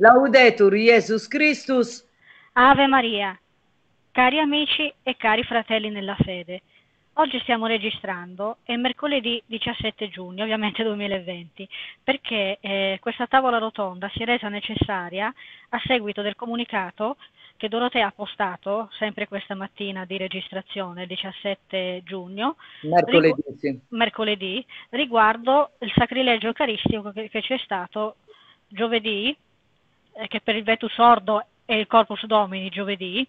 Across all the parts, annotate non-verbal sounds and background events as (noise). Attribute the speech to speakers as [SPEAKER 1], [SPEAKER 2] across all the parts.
[SPEAKER 1] Laudetur Jesus Christus. Ave Maria. Cari amici
[SPEAKER 2] e cari fratelli nella fede, oggi stiamo registrando, è mercoledì 17 giugno, ovviamente 2020, perché eh, questa tavola rotonda si è resa necessaria a seguito del comunicato che Dorotea ha postato sempre questa mattina di registrazione, il 17 giugno, mercoledì, rigu- sì. mercoledì riguardo il sacrilegio eucaristico che, che c'è stato giovedì eh, che per il Vetus Ordo è il Corpus Domini giovedì,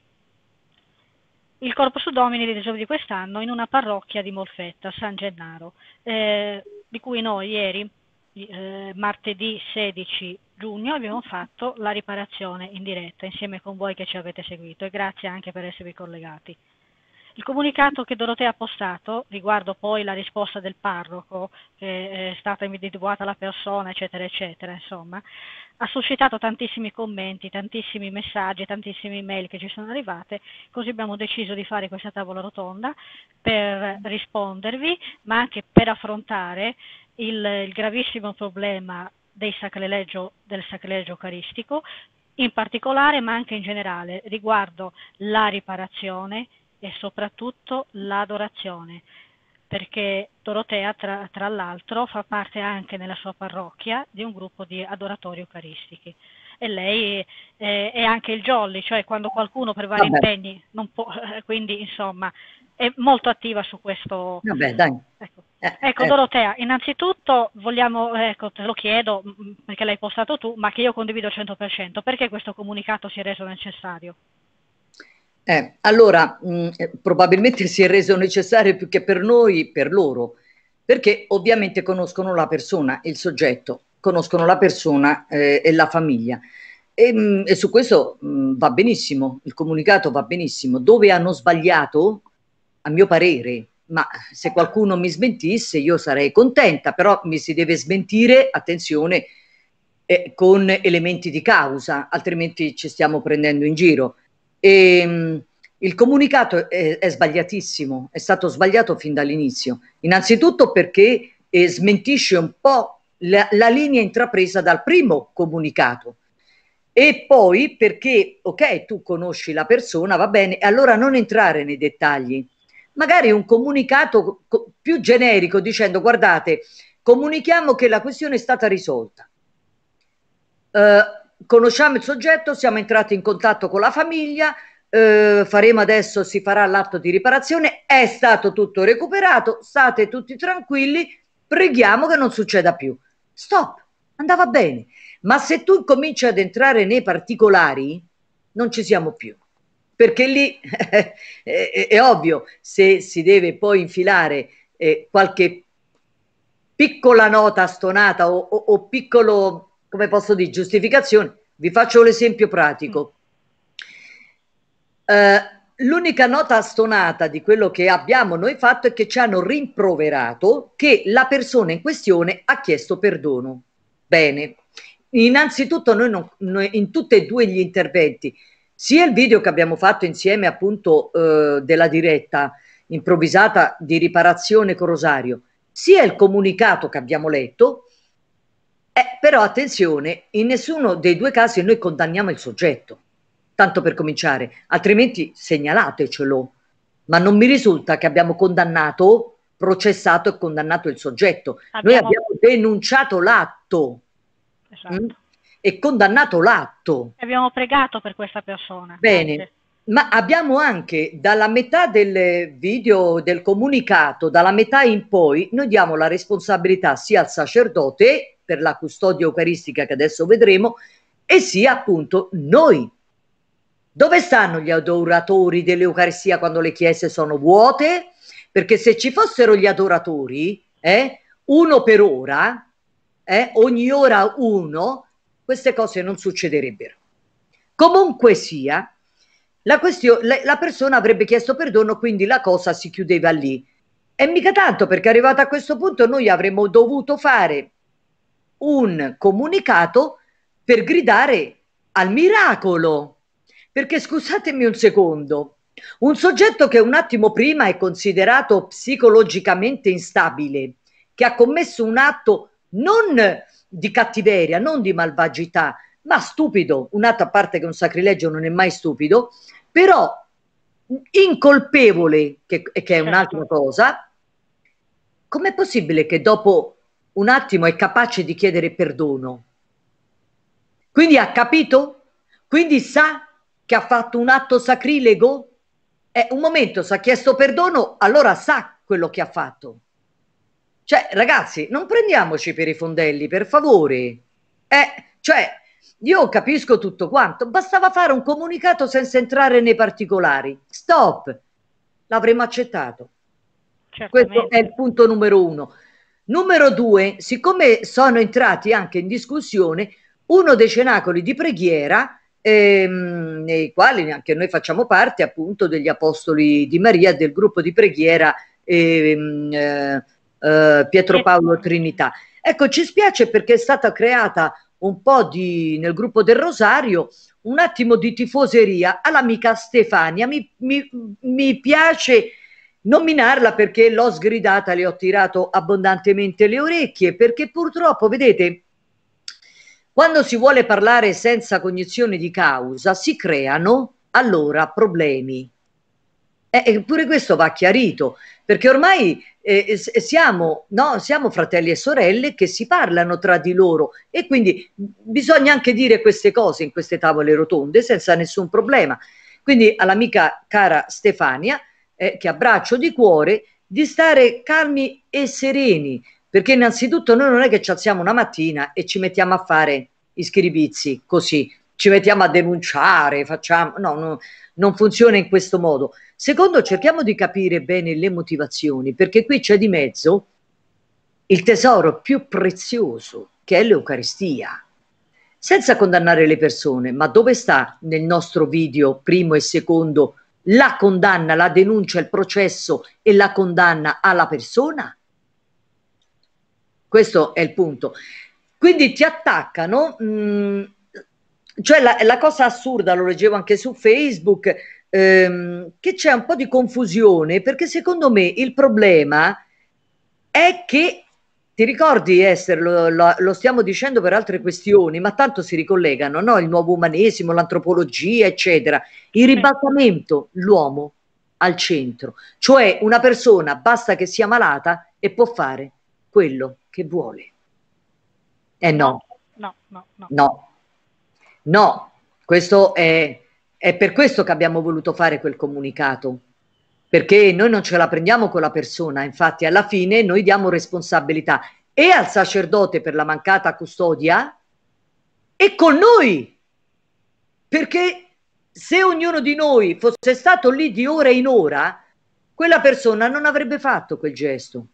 [SPEAKER 2] il Corpus Domini di giovedì quest'anno in una parrocchia di Molfetta, San Gennaro, eh, di cui noi ieri, eh, martedì 16 giugno, abbiamo fatto la riparazione in diretta insieme con voi che ci avete seguito e grazie anche per esservi collegati. Il comunicato che Dorotea ha postato, riguardo poi la risposta del parroco, che eh, è stata individuata la persona, eccetera, eccetera, insomma, ha suscitato tantissimi commenti, tantissimi messaggi, tantissime mail che ci sono arrivate, così abbiamo deciso di fare questa tavola rotonda per rispondervi, ma anche per affrontare il, il gravissimo problema sacreleggio, del sacrilegio eucaristico, in particolare ma anche in generale riguardo la riparazione, e soprattutto l'adorazione, perché Dorotea tra, tra l'altro fa parte anche nella sua parrocchia di un gruppo di adoratori eucaristici e lei è, è anche il jolly, cioè quando qualcuno per vari Vabbè. impegni non può, eh, quindi insomma è molto attiva su questo. Vabbè, dai. Ecco. Eh, ecco eh. Dorotea, innanzitutto vogliamo, ecco, te lo chiedo perché l'hai postato tu, ma che io condivido al 100%, perché questo comunicato si è reso necessario?
[SPEAKER 1] Eh, allora, mh, mm, eh, probabilmente si è reso necessario più che per noi, per loro, perché ovviamente conoscono la persona, il soggetto, conoscono la persona eh, e la famiglia. E, mh, mm, e su questo mh, mm, va benissimo, il comunicato va benissimo. Dove hanno sbagliato, a mio parere, ma se qualcuno mi smentisse io sarei contenta, però mi si deve smentire, attenzione, eh, con elementi di causa, altrimenti ci stiamo prendendo in giro. E, ehm, il comunicato è, è, sbagliatissimo, è stato sbagliato fin dall'inizio. Innanzitutto perché eh, smentisce un po' la, la, linea intrapresa dal primo comunicato. E poi perché, ok, tu conosci la persona, va bene, allora non entrare nei dettagli. Magari un comunicato co più generico dicendo guardate, comunichiamo che la questione è stata risolta. Uh, conosciamo il soggetto, siamo entrati in contatto con la famiglia, eh, faremo adesso, si farà l'atto di riparazione, è stato tutto recuperato, state tutti tranquilli, preghiamo che non succeda più. Stop, andava bene. Ma se tu cominci ad entrare nei particolari, non ci siamo più. Perché lì (laughs) è, è, è, ovvio, se si deve poi infilare eh, qualche piccola nota stonata o, o, o piccolo come posso dire, giustificazione. Vi faccio l'esempio pratico. Uh, l'unica nota stonata di quello che abbiamo noi fatto è che ci hanno rimproverato che la persona in questione ha chiesto perdono. Bene, innanzitutto noi, non, noi in tutti e due gli interventi, sia il video che abbiamo fatto insieme appunto uh, della diretta improvvisata di riparazione con Rosario, sia il comunicato che abbiamo letto, eh, però attenzione, in nessuno dei due casi noi condanniamo il soggetto, tanto per cominciare, altrimenti segnalatecelo, ma non mi risulta che abbiamo condannato, processato e condannato il soggetto. Abbiamo... Noi abbiamo denunciato l'atto. Esatto. Mh? Mm? e condannato l'atto.
[SPEAKER 2] Abbiamo pregato per questa persona. Bene,
[SPEAKER 1] anche. ma abbiamo anche dalla metà del video, del comunicato, dalla metà in poi, noi diamo la responsabilità sia al sacerdote per la custodia eucaristica che adesso vedremo, e sia appunto noi. Dove stanno gli adoratori dell'Eucaristia quando le chiese sono vuote? Perché se ci fossero gli adoratori, eh, uno per ora, eh, ogni ora uno, queste cose non succederebbero. Comunque sia, la, la, la persona avrebbe chiesto perdono, quindi la cosa si chiudeva lì. E mica tanto, perché arrivato a questo punto noi avremmo dovuto fare un comunicato per gridare al miracolo. Perché scusatemi un secondo, un soggetto che un attimo prima è considerato psicologicamente instabile, che ha commesso un atto non di cattiveria, non di malvagità, ma stupido, un atto a parte che un sacrilegio non è mai stupido, però incolpevole, che, che è certo. un'altra cosa, com'è possibile che dopo un attimo è capace di chiedere perdono. Quindi ha capito? Quindi sa che ha fatto un atto sacrilego? È eh, un momento, se ha chiesto perdono, allora sa quello che ha fatto. Cioè, ragazzi, non prendiamoci per i fondelli, per favore. Eh, cioè, io capisco tutto quanto, bastava fare un comunicato senza entrare nei particolari. Stop! L'avremmo accettato. Certamente. Questo è il punto numero uno. Numero due, siccome sono entrati anche in discussione uno dei cenacoli di preghiera, ehm, nei quali anche noi facciamo parte appunto degli Apostoli di Maria, del gruppo di preghiera ehm, eh, eh, Pietro Paolo Trinità. Ecco, ci spiace perché è stata creata un po' di, nel gruppo del Rosario, un attimo di tifoseria all'amica Stefania. Mi, mi, mi piace nominarla perché l'ho sgridata, le ho tirato abbondantemente le orecchie, perché purtroppo, vedete, quando si vuole parlare senza cognizione di causa, si creano allora problemi. Eppure questo va chiarito, perché ormai eh, siamo, no, siamo fratelli e sorelle che si parlano tra di loro e quindi bisogna anche dire queste cose in queste tavole rotonde senza nessun problema. Quindi all'amica cara Stefania eh, che abbraccio di cuore, di stare calmi e sereni, perché innanzitutto noi non è che ci alziamo una mattina e ci mettiamo a fare i schiribizzi così, ci mettiamo a denunciare, facciamo... No, no, non funziona in questo modo. Secondo, cerchiamo di capire bene le motivazioni, perché qui c'è di mezzo il tesoro più prezioso, che è l'Eucaristia. Senza condannare le persone, ma dove sta nel nostro video primo e secondo la condanna, la denuncia, il processo e la condanna alla persona? Questo è il punto. Quindi ti attaccano, mh, mm, cioè la, la, cosa assurda, lo leggevo anche su Facebook, ehm, che c'è un po' di confusione perché secondo me il problema è che ti ricordi, Esther, lo, lo, lo, stiamo dicendo per altre questioni, ma tanto si ricollegano, no? Il nuovo umanesimo, l'antropologia, eccetera. Il ribaltamento, l'uomo al centro, cioè una persona basta che sia malata e può fare quello che vuole. Eh no. No, no, no. No, no. questo è, è per questo che abbiamo voluto fare quel comunicato, perché noi non ce la prendiamo con la persona, infatti alla fine noi diamo responsabilità e al sacerdote per la mancata custodia e con noi, perché se ognuno di noi fosse stato lì di ora in ora, quella persona non avrebbe fatto quel gesto.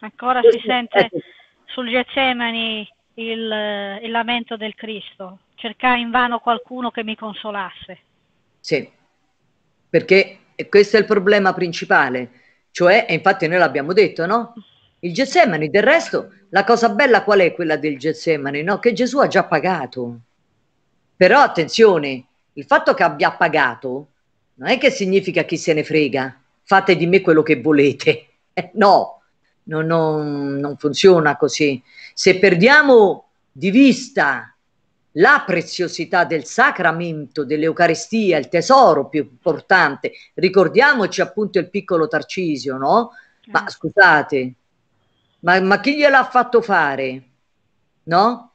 [SPEAKER 1] Ancora ecco, si sente
[SPEAKER 2] sul Getsemani il, il, lamento del Cristo, cercai in vano qualcuno che mi consolasse.
[SPEAKER 1] Sì, perché e questo è il problema principale, cioè, e infatti noi l'abbiamo detto, no? Il Getsemani, del resto, la cosa bella qual è quella del Getsemani, no? Che Gesù ha già pagato. Però attenzione, il fatto che abbia pagato non è che significa chi se ne frega, fate di me quello che volete. Eh, (laughs) no, non, non, non funziona così. Se perdiamo di vista la preziosità del sacramento dell'Eucaristia, il tesoro più importante. Ricordiamoci appunto il piccolo Tarcisio, no? Ma certo. scusate, ma, ma chi gliel'ha fatto fare? No?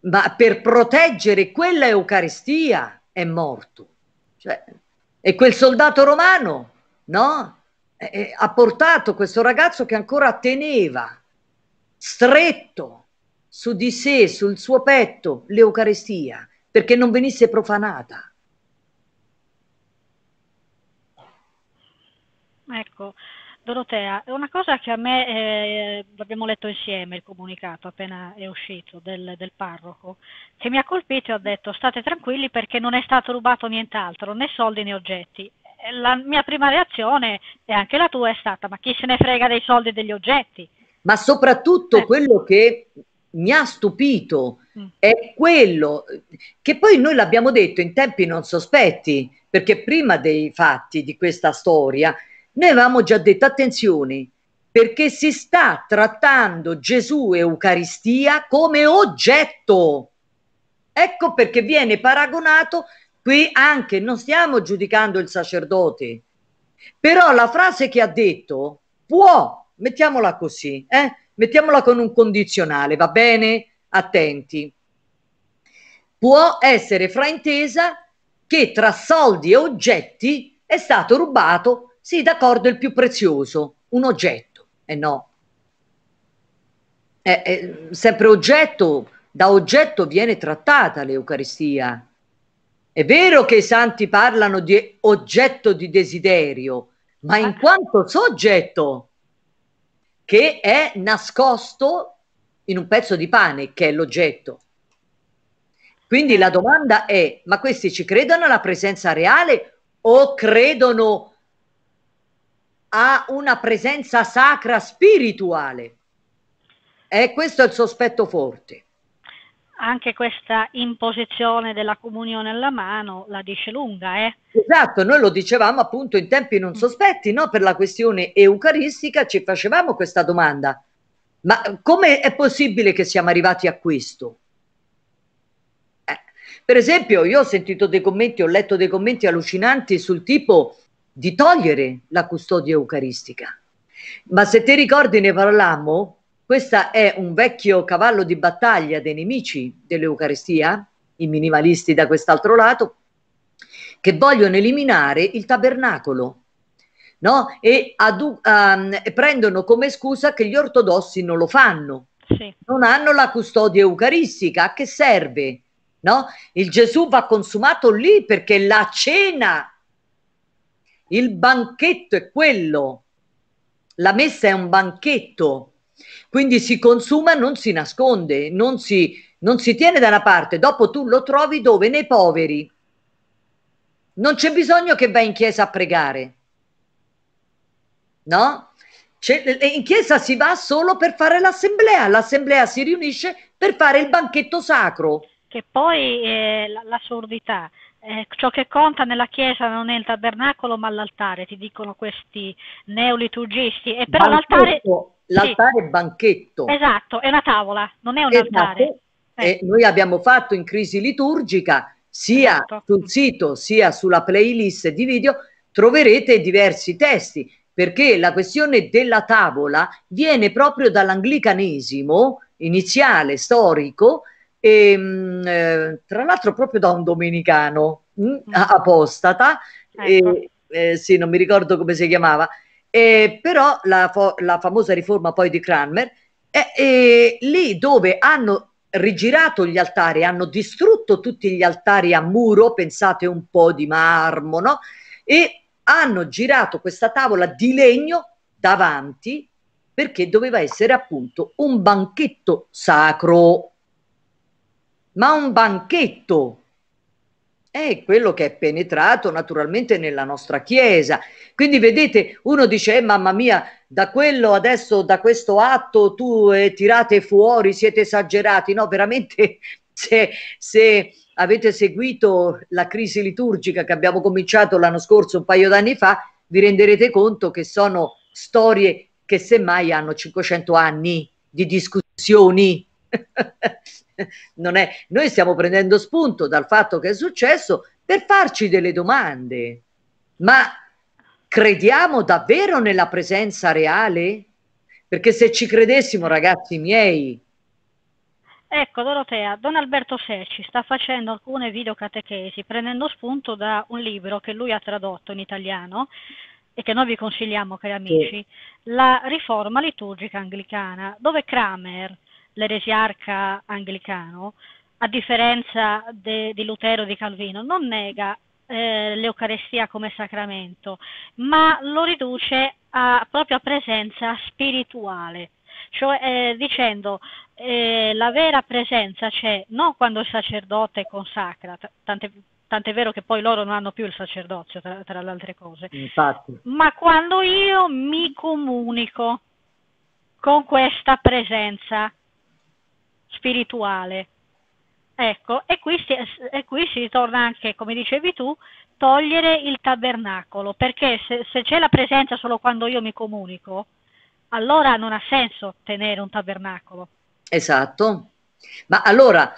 [SPEAKER 1] Ma per proteggere quella Eucaristia è morto. Cioè, e quel soldato romano, no? E, e, ha portato questo ragazzo che ancora teneva stretto su di sé, sul suo petto, l'Eucarestia, perché non venisse profanata.
[SPEAKER 2] Ecco, Dorotea, una cosa che a me, eh, l'abbiamo letto insieme il comunicato appena è uscito del, del parroco, che mi ha colpito e ha detto state tranquilli perché non è stato rubato nient'altro, né soldi né oggetti. Eh, la mia prima reazione, e anche la tua, è stata ma chi se ne frega dei soldi e degli oggetti?
[SPEAKER 1] Ma soprattutto eh. quello che mi ha stupito mm. è quello che poi noi l'abbiamo detto in tempi non sospetti, perché prima dei fatti di questa storia noi avevamo già detto attenzione, perché si sta trattando Gesù e Eucaristia come oggetto. Ecco perché viene paragonato qui anche, non stiamo giudicando il sacerdote, però la frase che ha detto può, mettiamola così, eh, mettiamola con un condizionale, va bene? Attenti. Può essere fraintesa che tra soldi e oggetti è stato rubato, sì, d'accordo, il più prezioso, un oggetto. E eh no. È, eh, è eh, sempre oggetto, da oggetto viene trattata l'Eucaristia. È vero che i santi parlano di oggetto di desiderio, ma in ah. quanto soggetto che è nascosto in un pezzo di pane che è l'oggetto. Quindi la domanda è, ma questi ci credono alla presenza reale o credono a una presenza sacra spirituale? E eh, questo è il sospetto forte
[SPEAKER 2] anche questa imposizione della comunione alla mano la dice lunga, eh?
[SPEAKER 1] Esatto, noi lo dicevamo appunto in tempi non mm. sospetti, no? Per la questione eucaristica ci facevamo questa domanda. Ma come è possibile che siamo arrivati a questo? Eh, per esempio, io ho sentito dei commenti, ho letto dei commenti allucinanti sul tipo di togliere la custodia eucaristica. Ma se ti ricordi ne parlammo questo è un vecchio cavallo di battaglia dei nemici dell'Eucaristia, i minimalisti da quest'altro lato, che vogliono eliminare il tabernacolo. No? E adu- um, prendono come scusa che gli ortodossi non lo fanno, sì. non hanno la custodia eucaristica. A che serve? No? Il Gesù va consumato lì perché la cena, il banchetto è quello. La messa è un banchetto quindi si consuma, non si nasconde, non si, non si tiene da una parte, dopo tu lo trovi dove? Nei poveri. Non c'è bisogno che vai in chiesa a pregare. No? in chiesa si va solo per fare l'assemblea, l'assemblea si riunisce per fare il banchetto sacro. Che poi eh,
[SPEAKER 2] l'assurdità, eh, ciò che conta nella chiesa non è il tabernacolo ma l'altare, ti dicono questi neoliturgisti, e però l'altare...
[SPEAKER 1] L'altare sì. banchetto. Esatto, è una tavola, non è un esatto. altare. Eh. noi abbiamo fatto in crisi liturgica sia esatto. sul sito sia sulla playlist di video troverete diversi testi perché la questione della tavola viene proprio dall'anglicanesimo iniziale storico e, ehm, eh, tra l'altro proprio da un domenicano mh, mm, mm. apostata ecco. e, eh, sì non mi ricordo come si chiamava eh, però la, la, famosa riforma poi di Cranmer, è, eh, è eh, lì dove hanno rigirato gli altari, hanno distrutto tutti gli altari a muro, pensate un po' di marmo, no? E hanno girato questa tavola di legno davanti perché doveva essere appunto un banchetto sacro, ma un banchetto è quello che è penetrato naturalmente nella nostra Chiesa. Quindi vedete, uno dice, eh, mamma mia, da quello adesso, da questo atto tu eh, tirate fuori, siete esagerati. No, veramente (laughs) se, se avete seguito la crisi liturgica che abbiamo cominciato l'anno scorso, un paio d'anni fa, vi renderete conto che sono storie che semmai hanno 500 anni di discussioni (laughs) (laughs) non è, noi stiamo prendendo spunto dal fatto che è successo per farci delle domande. Ma crediamo davvero nella presenza reale? Perché se ci credessimo, ragazzi miei.
[SPEAKER 2] Ecco, Dorotea, Don Alberto Secci sta facendo alcune videocatechesi prendendo spunto da un libro che lui ha tradotto in italiano e che noi vi consigliamo, cari amici, sì. La riforma liturgica anglicana, dove Kramer l'eresiarca anglicano, a differenza de, di Lutero e di Calvino, non nega eh, l'Eucarestia come sacramento, ma lo riduce a propria presenza spirituale, cioè eh, dicendo eh, la vera presenza c'è non quando il sacerdote consacra, tante, tant'è vero che poi loro non hanno più il sacerdozio, tra, tra le altre cose,
[SPEAKER 1] Infatti.
[SPEAKER 2] ma quando io mi comunico con questa presenza spirituale. Ecco, e qui, si, e qui si ritorna anche, come dicevi tu, togliere il tabernacolo, perché se, se c'è la presenza solo quando io mi comunico, allora non ha senso tenere un tabernacolo.
[SPEAKER 1] Esatto. Ma allora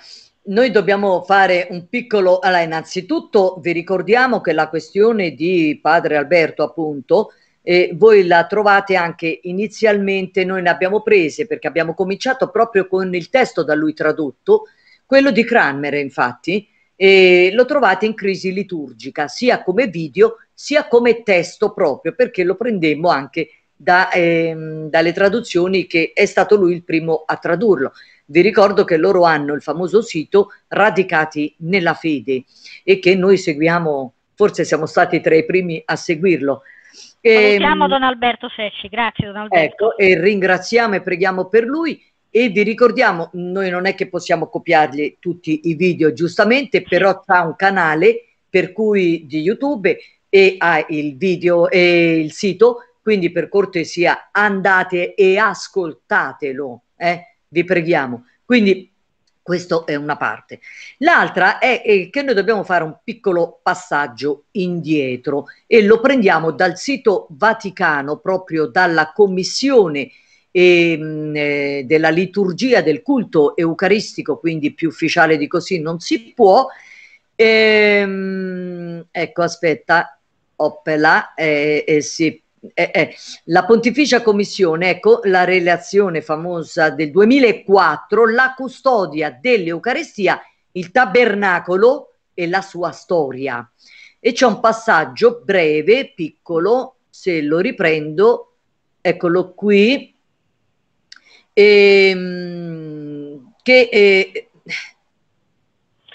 [SPEAKER 1] noi dobbiamo fare un piccolo... Allora, innanzitutto vi ricordiamo che la questione di padre Alberto, appunto, eh, voi la trovate anche inizialmente, noi ne abbiamo prese perché abbiamo cominciato proprio con il testo da lui tradotto, quello di Cranmer infatti, e lo trovate in crisi liturgica sia come video sia come testo proprio perché lo prendemmo anche da, ehm, dalle traduzioni che è stato lui il primo a tradurlo. Vi ricordo che loro hanno il famoso sito Radicati nella fede e che noi seguiamo, forse siamo stati tra i primi a seguirlo e, Salutiamo ehm, Don
[SPEAKER 2] Alberto Secci, grazie Don Alberto.
[SPEAKER 1] Ecco, e ringraziamo e preghiamo per lui e vi ricordiamo, noi non è che possiamo copiargli tutti i video giustamente, però ha un canale per cui di YouTube e ha il video e il sito, quindi per cortesia andate e ascoltatelo, eh? vi preghiamo. Quindi questa è una parte. L'altra è, eh, che noi dobbiamo fare un piccolo passaggio indietro e lo prendiamo dal sito Vaticano, proprio dalla Commissione ehm, eh, della liturgia del culto eucaristico, quindi più ufficiale di così non si può. Ehm, ecco, aspetta, oppela, eh, eh, si eh, eh, la Pontificia Commissione, ecco la relazione famosa del 2004, la custodia dell'Eucarestia, il tabernacolo e la sua storia. E c'è un passaggio breve, piccolo, se lo riprendo, eccolo qui, ehm, che... Eh,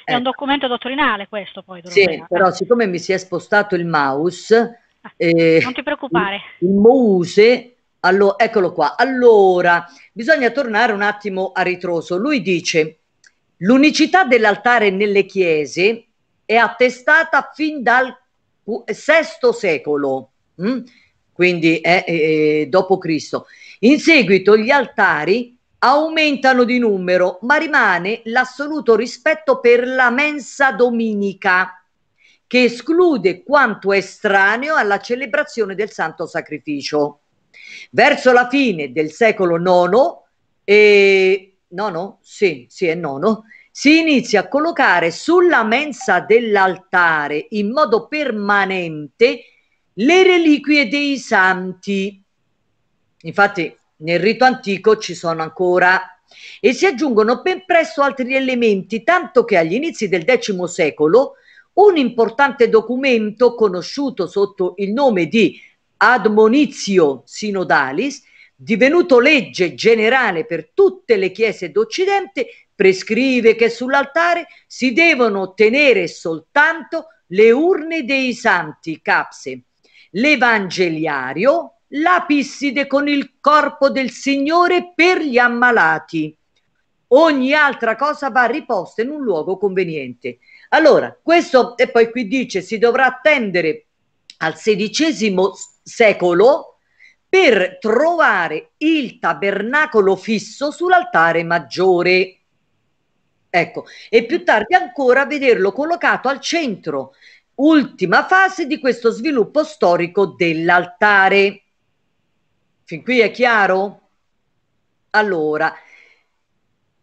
[SPEAKER 1] è un documento dottrinale
[SPEAKER 2] questo poi. Sì, però
[SPEAKER 1] siccome mi si è spostato il mouse, eh, non ti preoccupare. Il, Mouse, allo, eccolo qua. Allora, bisogna tornare un attimo a ritroso. Lui dice, l'unicità dell'altare nelle chiese è attestata fin dal VI secolo, mh? Mm? quindi eh, eh, eh, dopo Cristo. In seguito gli altari aumentano di numero, ma rimane l'assoluto rispetto per la mensa domenica che esclude quanto è estraneo alla celebrazione del Santo Sacrificio. Verso la fine del secolo IX, e... nono? Sì, sì, è nono, si inizia a collocare sulla mensa dell'altare in modo permanente le reliquie dei santi. Infatti nel rito antico ci sono ancora e si aggiungono ben presto altri elementi, tanto che agli inizi del X secolo un importante documento conosciuto sotto il nome di Admonizio Sinodalis, divenuto legge generale per tutte le chiese d'Occidente, prescrive che sull'altare si devono tenere soltanto le urne dei santi, capse, l'evangeliario, l'apisside con il corpo del Signore per gli ammalati. Ogni altra cosa va riposta in un luogo conveniente. Allora, questo, e poi qui dice, si dovrà attendere al XVI secolo per trovare il tabernacolo fisso sull'altare maggiore. Ecco, e più tardi ancora vederlo collocato al centro, ultima fase di questo sviluppo storico dell'altare. Fin qui è chiaro? Allora,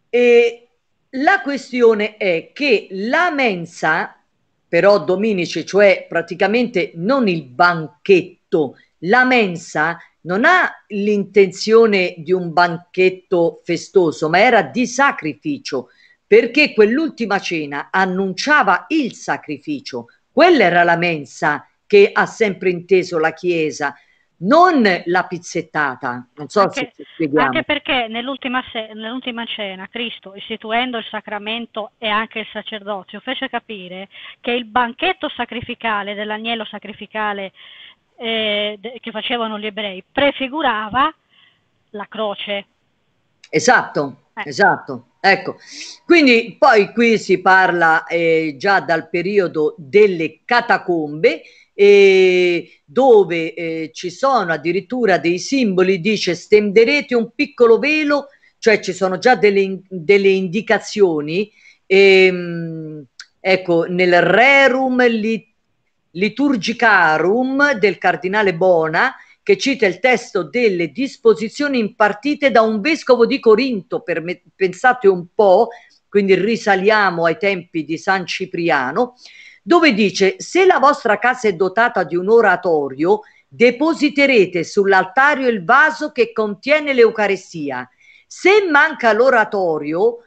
[SPEAKER 1] e la questione è che la mensa, però Dominici, cioè praticamente non il banchetto, la mensa non ha l'intenzione di un banchetto festoso, ma era di sacrificio, perché quell'ultima cena annunciava il sacrificio. Quella era la mensa che ha sempre inteso la Chiesa, non la pizzettata. Non so anche, se spieghiamo. Anche
[SPEAKER 2] perché nell'ultima, se, nell'ultima, cena Cristo, istituendo il sacramento e anche il sacerdozio, fece capire che il banchetto sacrificale dell'agnello sacrificale eh, che facevano gli ebrei prefigurava la croce.
[SPEAKER 1] Esatto, eh. esatto. Ecco, quindi poi qui si parla eh, già dal periodo delle catacombe, eh, dove eh, ci sono addirittura dei simboli, dice stenderete un piccolo velo, cioè ci sono già delle, delle indicazioni, ehm, ecco, nel rerum liturgicarum del cardinale Bona, che cita il testo delle disposizioni impartite da un vescovo di Corinto, per me, pensate un po', quindi risaliamo ai tempi di San Cipriano, dove dice se la vostra casa è dotata di un oratorio, depositerete sull'altario il vaso che contiene l'Eucarestia. Se manca l'oratorio,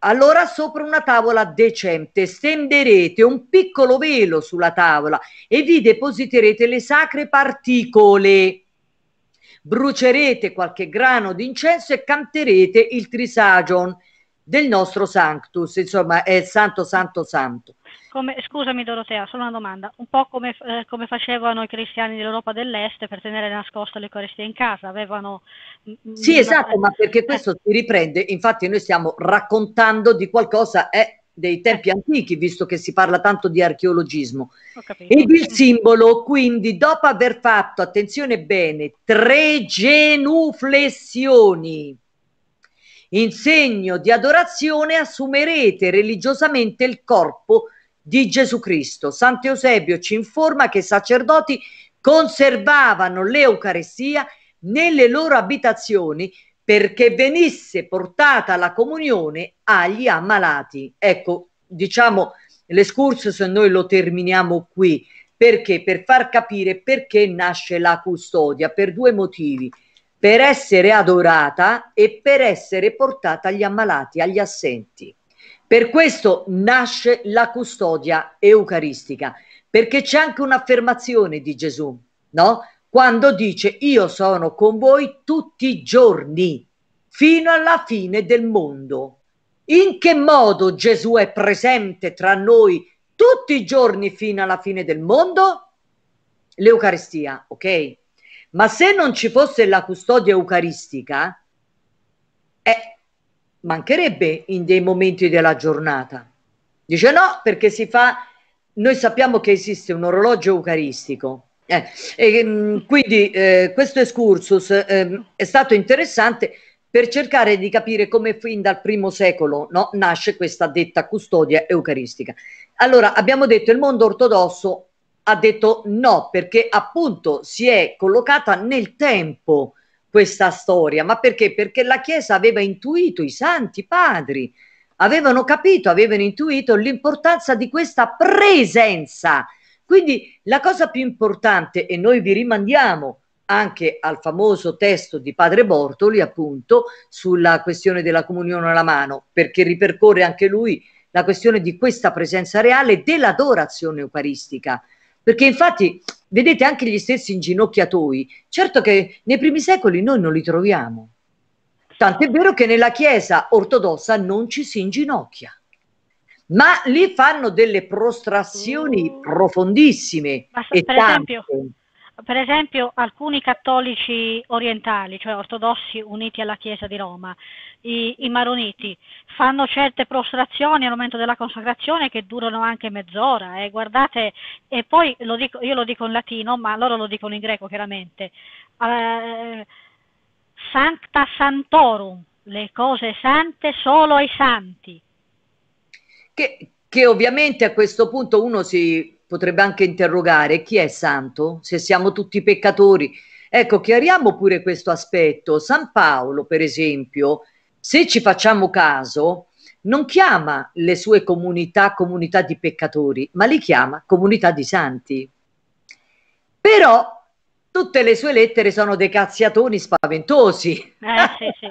[SPEAKER 1] allora sopra una tavola decente stenderete un piccolo velo sulla tavola e vi depositerete le sacre particole. Brucerete qualche grano d'incenso e canterete il trisagion del nostro Sanctus, insomma è il santo, santo, santo.
[SPEAKER 2] Come, scusami Dorotea, solo una domanda, un po' come, eh, come facevano i cristiani dell'Europa dell'Est per tenere le l'Eucaristia in casa, avevano... Sì, esatto,
[SPEAKER 1] ma perché eh. questo si riprende, infatti noi stiamo raccontando di qualcosa eh, dei tempi eh. antichi, visto che si parla tanto di archeologismo. E il simbolo, quindi, dopo aver fatto, attenzione bene, tre genuflessioni in segno di adorazione, assumerete religiosamente il corpo di Gesù Cristo. Sant'Eusebio ci informa che i sacerdoti conservavano l'Eucarestia nelle loro abitazioni perché venisse portata la comunione agli ammalati. Ecco, diciamo, l'escurso se noi lo terminiamo qui. Perché? Per far capire perché nasce la custodia, per due motivi. Per essere adorata e per essere portata agli ammalati, agli assenti. Per questo nasce la custodia eucaristica, perché c'è anche un'affermazione di Gesù, no? Quando dice io sono con voi tutti i giorni fino alla fine del mondo. In che modo Gesù è presente tra noi tutti i giorni fino alla fine del mondo? L'Eucaristia, ok? Ma se non ci fosse la custodia eucaristica, eh, mancherebbe in dei momenti della giornata. Dice no, perché si fa, noi sappiamo che esiste un orologio eucaristico. Eh, e, mm, quindi eh, questo excursus eh, è stato interessante per cercare di capire come fin dal primo secolo no, nasce questa detta custodia eucaristica. Allora, abbiamo detto il mondo ortodosso ha detto no perché appunto si è collocata nel tempo questa storia, ma perché? Perché la Chiesa aveva intuito, i santi padri avevano capito, avevano intuito l'importanza di questa presenza. Quindi la cosa più importante, e noi vi rimandiamo anche al famoso testo di Padre Bortoli, appunto, sulla questione della comunione alla mano, perché ripercorre anche lui la questione di questa presenza reale dell'adorazione eucaristica. Perché infatti vedete anche gli stessi inginocchiatoi, certo che nei primi secoli noi non li troviamo. Tant'è vero che nella Chiesa ortodossa non ci si inginocchia, ma lì fanno delle prostrazioni mm. profondissime. Ma so, e per tante. esempio,
[SPEAKER 2] per esempio alcuni cattolici orientali, cioè ortodossi uniti alla Chiesa di Roma, i, i maroniti, fanno certe prostrazioni al momento della consacrazione che durano anche mezz'ora. Eh, guardate, e poi lo dico, io lo dico in latino, ma loro lo dicono in greco chiaramente. Eh, Sancta Santorum, le cose sante
[SPEAKER 1] solo ai santi. Che, che ovviamente a questo punto uno si potrebbe anche interrogare chi è santo, se siamo tutti peccatori. Ecco, chiariamo pure questo aspetto. San Paolo, per esempio, se ci facciamo caso, non chiama le sue comunità comunità di peccatori, ma li chiama comunità di santi. Però tutte le sue lettere sono dei cazziatoni spaventosi. Eh, sì, sì.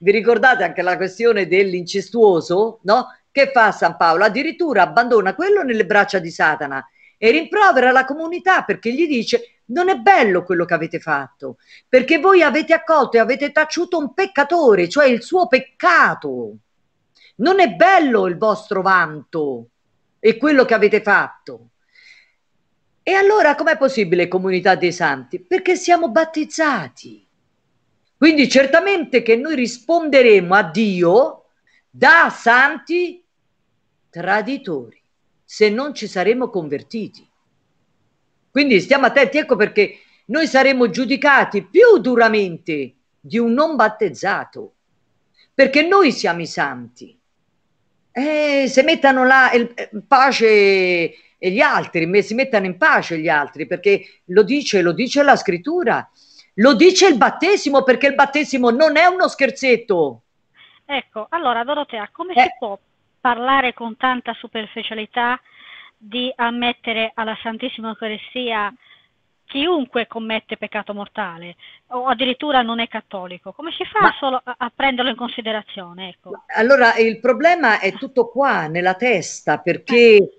[SPEAKER 1] (laughs) Vi ricordate anche la questione dell'incestuoso, no? Che fa San Paolo? Addirittura abbandona quello nelle braccia di Satana e rimprovera la comunità perché gli dice non è bello quello che avete fatto, perché voi avete accolto e avete taciuto un peccatore, cioè il suo peccato. Non è bello il vostro vanto e quello che avete fatto. E allora com'è possibile comunità dei santi? Perché siamo battezzati. Quindi certamente che noi risponderemo a Dio da santi traditori se non ci saremo convertiti. Quindi stiamo attenti, ecco perché noi saremo giudicati più duramente di un non battezzato, perché noi siamo i santi. E eh, se mettano la il, eh, pace e gli altri, si mettano in pace gli altri, perché lo dice, lo dice la scrittura, lo dice il battesimo, perché il battesimo non è uno scherzetto.
[SPEAKER 2] Ecco, allora Dorotea, come eh. si può parlare con tanta superficialità di ammettere alla Santissima Eucaristia chiunque commette peccato mortale o addirittura non è cattolico. Come si fa Ma, solo a, a, prenderlo in considerazione? Ecco.
[SPEAKER 1] Allora il problema è tutto qua, nella testa, perché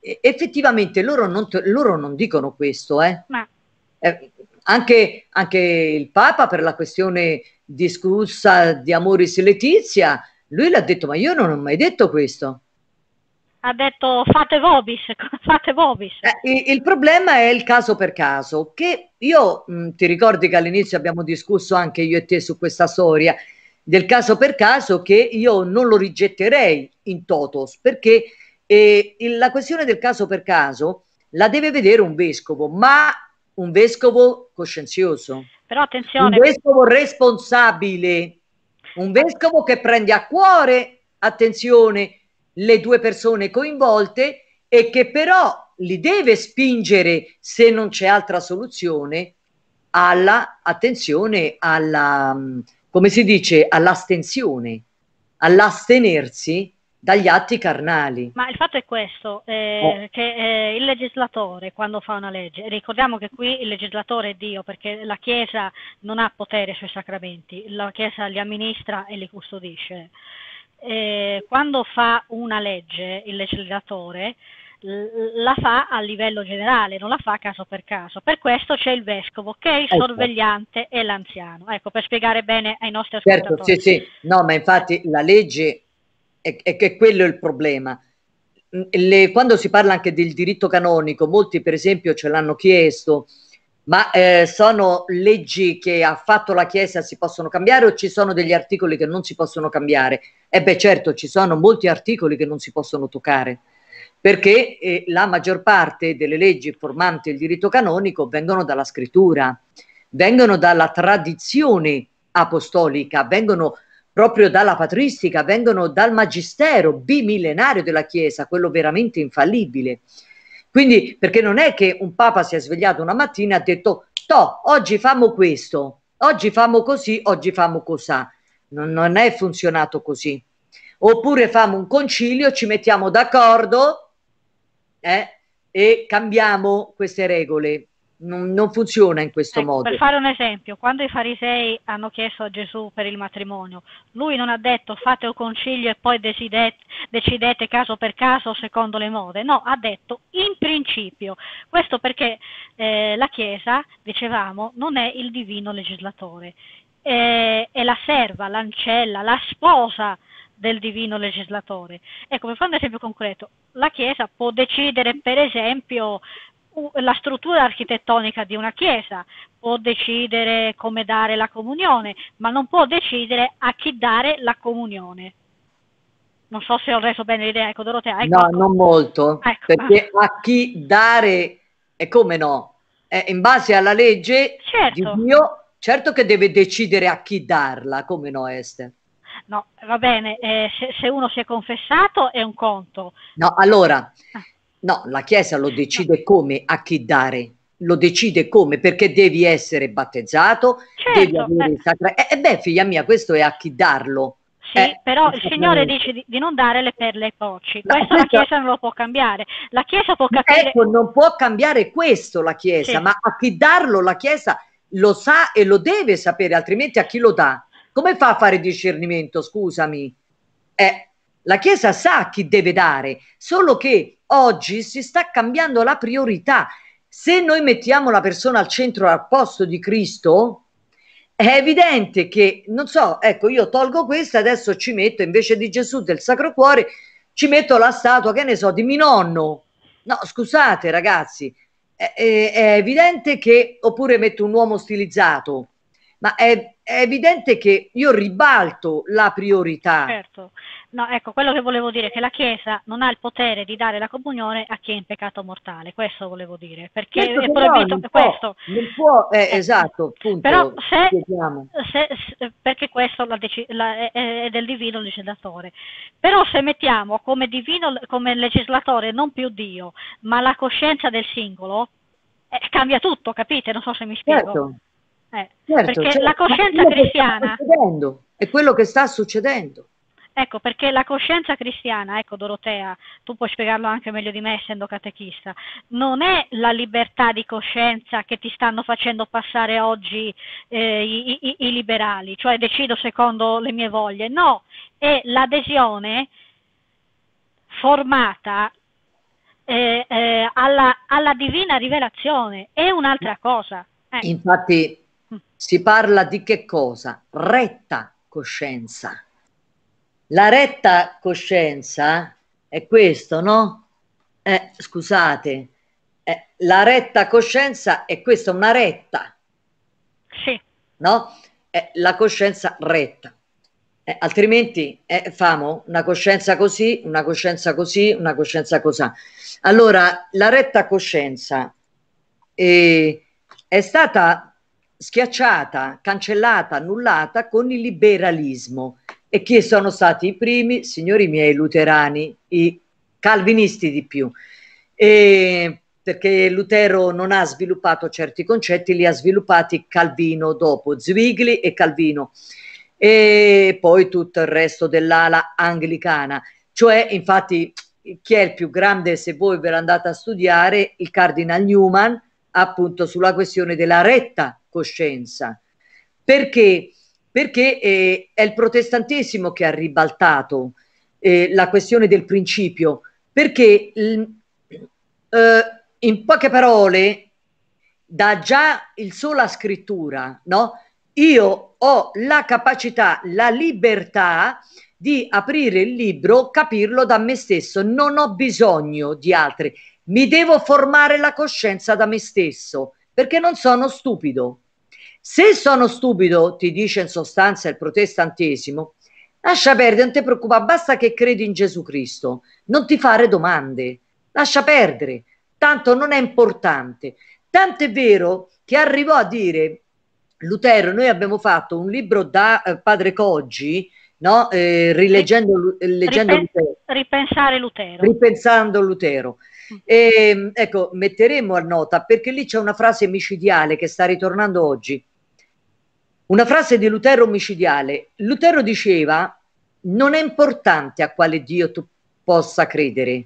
[SPEAKER 1] eh. effettivamente loro non, loro non, dicono questo. Eh. Eh, anche, anche, il Papa per la questione discussa di Amoris Letizia lui l'ha detto, ma io non ho mai detto questo.
[SPEAKER 2] Ha detto fate vobis,
[SPEAKER 1] (laughs) fate vobis. Eh, il problema è il caso per caso, che io mh, mm, ti ricordi che all'inizio abbiamo discusso anche io e te su questa storia del caso per caso che io non lo rigetterei in totos, perché eh, la questione del caso per caso la deve vedere un vescovo, ma un vescovo coscienzioso. Però attenzione. Un vescovo responsabile un vescovo che prende a cuore, attenzione, le due persone coinvolte e che però li deve spingere, se non c'è altra soluzione, alla, attenzione, alla, mm, come si dice, all'astensione, all'astenersi dagli atti carnali.
[SPEAKER 2] Ma il fatto è questo, eh, eh. che eh, il legislatore quando fa una legge, ricordiamo che qui il legislatore è Dio perché la Chiesa non ha potere sui sacramenti, la Chiesa li amministra e li custodisce. Eh, quando fa una legge il legislatore la fa a livello generale, non la fa caso per caso. Per questo c'è il vescovo, che è il ecco. sorvegliante e l'anziano. Ecco, per spiegare bene ai nostri ascoltatori. Certo, sì, sì.
[SPEAKER 1] No, ma infatti la legge e, che quello è il problema. Le, quando si parla anche del diritto canonico, molti per esempio ce l'hanno chiesto, ma eh, sono leggi che ha fatto la Chiesa si possono cambiare o ci sono degli articoli che non si possono cambiare? E eh beh certo, ci sono molti articoli che non si possono toccare, perché eh, la maggior parte delle leggi formanti il diritto canonico vengono dalla scrittura, vengono dalla tradizione apostolica, vengono proprio dalla patristica, vengono dal magistero bimillenario della Chiesa, quello veramente infallibile. Quindi, perché non è che un Papa si è svegliato una mattina e ha detto, to, oggi famo questo, oggi famo così, oggi famo cosà. Non, non è funzionato così. Oppure famo un concilio, ci mettiamo d'accordo eh, e cambiamo queste regole non, non funziona in questo ecco, modo. Per fare
[SPEAKER 2] un esempio, quando i farisei hanno chiesto a Gesù per il matrimonio, lui non ha detto fate un concilio e poi decidete, decidete caso per caso secondo le mode, no, ha detto in principio. Questo perché eh, la Chiesa, dicevamo, non è il divino legislatore, è, è la serva, l'ancella, la sposa del divino legislatore. Ecco, per fare un esempio concreto, la Chiesa può decidere, per esempio, la struttura architettonica di una chiesa, può decidere come dare la comunione, ma non può decidere a chi dare la comunione. Non so se ho reso bene l'idea, ecco Dorotea. Ecco, no, ecco.
[SPEAKER 1] non molto, ecco. perché a chi dare, e come no, è in base alla legge certo. di Dio, certo che deve decidere a chi darla, come no Esther?
[SPEAKER 2] No, va bene, eh, se, se, uno si è confessato è un conto.
[SPEAKER 1] No, allora... Ah No, la Chiesa lo eh, decide come, a chi dare, lo decide come, perché devi essere battezzato, certo, devi avere il sacramento. E eh, eh, beh, figlia mia, questo è a chi darlo. Sì, eh, però eh, il Signore dice
[SPEAKER 2] di, di, non dare le perle ai porci. No, questo, questo la Chiesa non lo può cambiare. La Chiesa
[SPEAKER 1] può capire... Ecco, non può cambiare questo la Chiesa, sì. ma a chi darlo la Chiesa lo sa e lo deve sapere, altrimenti a chi lo dà? Come fa a fare discernimento, scusami? Eh, la Chiesa sa chi deve dare, solo che oggi si sta cambiando la priorità. Se noi mettiamo la persona al centro al posto di Cristo, è evidente che, non so, ecco, io tolgo questa, adesso ci metto, invece di Gesù del Sacro Cuore, ci metto la statua, che ne so, di mio nonno. No, scusate ragazzi, è, è, è evidente che, oppure metto un uomo stilizzato, ma è, è evidente che io ribalto la priorità. Certo.
[SPEAKER 2] No, ecco, quello che volevo dire è che la Chiesa non ha il potere di dare la comunione a chi è in peccato mortale, questo volevo dire, perché certo è proibito non questo.
[SPEAKER 1] Può, non può, eh, eh esatto, punto. Però se,
[SPEAKER 2] se, se perché questo la deci, la, è, è, del divino legislatore. Però se mettiamo come divino, come legislatore non più Dio, ma la coscienza del singolo, eh, cambia tutto, capite? Non so se mi spiego. Certo. Eh, certo perché certo. la coscienza cristiana...
[SPEAKER 1] È quello che sta succedendo.
[SPEAKER 2] Ecco, perché la coscienza cristiana, ecco Dorotea, tu puoi spiegarlo anche meglio di me essendo catechista, non è la libertà di coscienza che ti stanno facendo passare oggi eh, i, i, i liberali, cioè decido secondo le mie voglie, no, è l'adesione formata eh, eh, alla, alla, divina rivelazione, è un'altra cosa. Eh. Infatti
[SPEAKER 1] mm. si parla di che cosa? Retta coscienza. La retta coscienza è questo, no? Eh, scusate, eh, la retta coscienza è questa, una retta. Sì. No? Eh, la coscienza retta. Eh, altrimenti eh, famo una coscienza così, una coscienza così, una coscienza così. Allora, la retta coscienza eh, è stata schiacciata, cancellata, annullata con il liberalismo e chi sono stati i primi? Signori miei luterani, i calvinisti di più. E perché Lutero non ha sviluppato certi concetti, li ha sviluppati Calvino dopo, Zwigli e Calvino, e poi tutto il resto dell'ala anglicana. Cioè, infatti, chi è il più grande, se voi ve l'andate a studiare, il Cardinal Newman, appunto sulla questione della retta coscienza. Perché? perché eh, è il protestantesimo che ha ribaltato eh, la questione del principio, perché mm, eh, in poche parole, da già il sola scrittura, no? io ho la capacità, la libertà di aprire il libro, capirlo da me stesso, non ho bisogno di altri, mi devo formare la coscienza da me stesso perché non sono stupido. Se sono stupido, ti dice in sostanza il protestantesimo, lascia perdere, non ti preoccupare, basta che credi in Gesù Cristo, non ti fare domande, lascia perdere, tanto non è importante. Tanto è vero che arrivò a dire Lutero, noi abbiamo fatto un libro da eh, Padre Coggi, no? Eh, rileggendo eh, leggendo Ripen Lutero.
[SPEAKER 2] Ripensare Lutero.
[SPEAKER 1] Ripensando Lutero. Mm. E, ehm, ecco, metteremo a nota perché lì c'è una frase micidiale che sta ritornando oggi. Una frase di Lutero omicidiale. Lutero diceva, non è importante a quale Dio tu possa credere.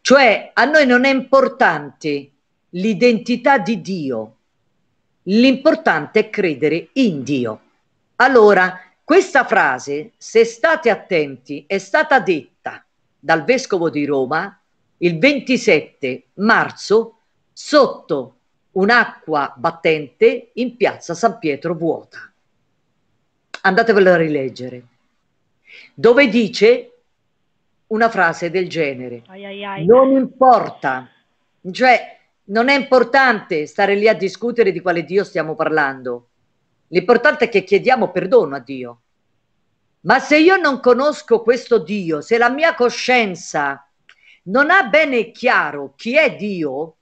[SPEAKER 1] Cioè, a noi non è importante l'identità di Dio. L'importante è credere in Dio. Allora, questa frase, se state attenti, è stata detta dal vescovo di Roma il 27 marzo sotto un'acqua battente in piazza San Pietro vuota. Andatevelo a rileggere. Dove dice una frase del genere. Ai ai ai. Non importa, cioè non è importante stare lì a discutere di quale Dio stiamo parlando. L'importante è che chiediamo perdono a Dio. Ma se io non conosco questo Dio, se la mia coscienza non ha bene chiaro chi è Dio,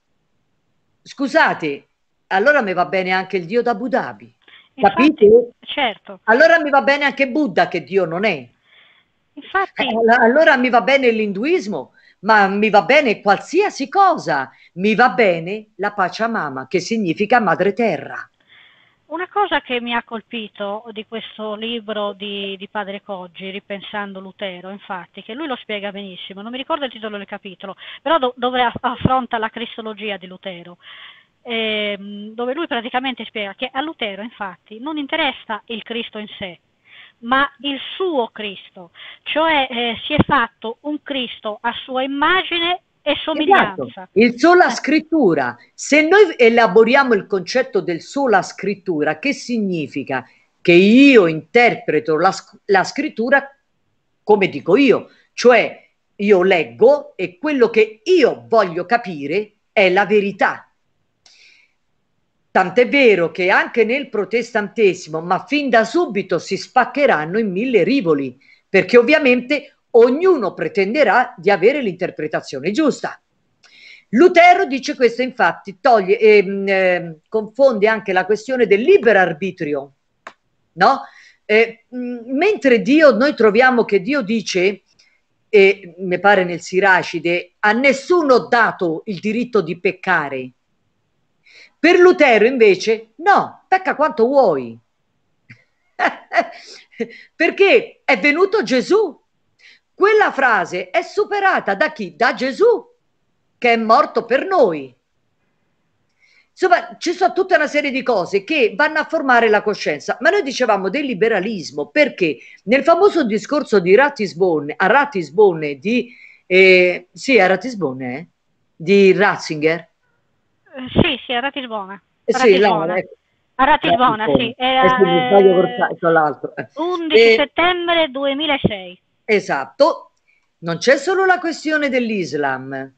[SPEAKER 1] Scusate, allora mi va bene anche il Dio da Abu Dhabi. Capite?
[SPEAKER 2] certo.
[SPEAKER 1] Allora mi va bene anche Buddha che Dio non è. Infatti. Eh, allora mi va bene l'induismo, ma mi va bene qualsiasi cosa. Mi va bene la Pachamama, che significa madre terra.
[SPEAKER 2] Una cosa che mi ha colpito di questo libro di, di, Padre Coggi, Ripensando Lutero, infatti, che lui lo spiega benissimo, non mi ricordo il titolo del capitolo, però do, dove affronta la cristologia di Lutero, ehm, dove lui praticamente spiega che a Lutero, infatti, non interessa il Cristo in sé, ma il suo Cristo, cioè eh, si è fatto un Cristo a sua immagine e somiglianza. Esatto.
[SPEAKER 1] Il sola scrittura. Se noi elaboriamo il concetto del sola scrittura, che significa? Che io interpreto la, la scrittura come dico io, cioè io leggo e quello che io voglio capire è la verità. Tant'è vero che anche nel protestantesimo, ma fin da subito si spaccheranno in mille rivoli, perché ovviamente ognuno pretenderà di avere l'interpretazione giusta. Lutero dice questo, infatti, toglie, ehm, eh, confonde anche la questione del libero arbitrio, no? Eh, mm, mentre Dio, noi troviamo che Dio dice, eh, mi pare nel Siracide, a nessuno dato il diritto di peccare. Per Lutero invece, no, pecca quanto vuoi. (laughs) Perché è venuto Gesù quella frase è superata da chi? Da Gesù, che è morto per noi. Insomma, ci sono tutta una serie di cose che vanno a formare la coscienza, ma noi dicevamo del liberalismo perché nel famoso discorso di Ratisbonne, a Ratisbonne di, eh, sì, a Ratisbonne, eh? di Ratzinger?
[SPEAKER 2] Sì, sì, a Ratisbonne.
[SPEAKER 1] Sì, no, ecco.
[SPEAKER 2] A Ratisbona, sì. Era, eh,
[SPEAKER 1] eh,
[SPEAKER 2] 11 settembre 2006.
[SPEAKER 1] Esatto, non c'è solo la questione dell'Islam.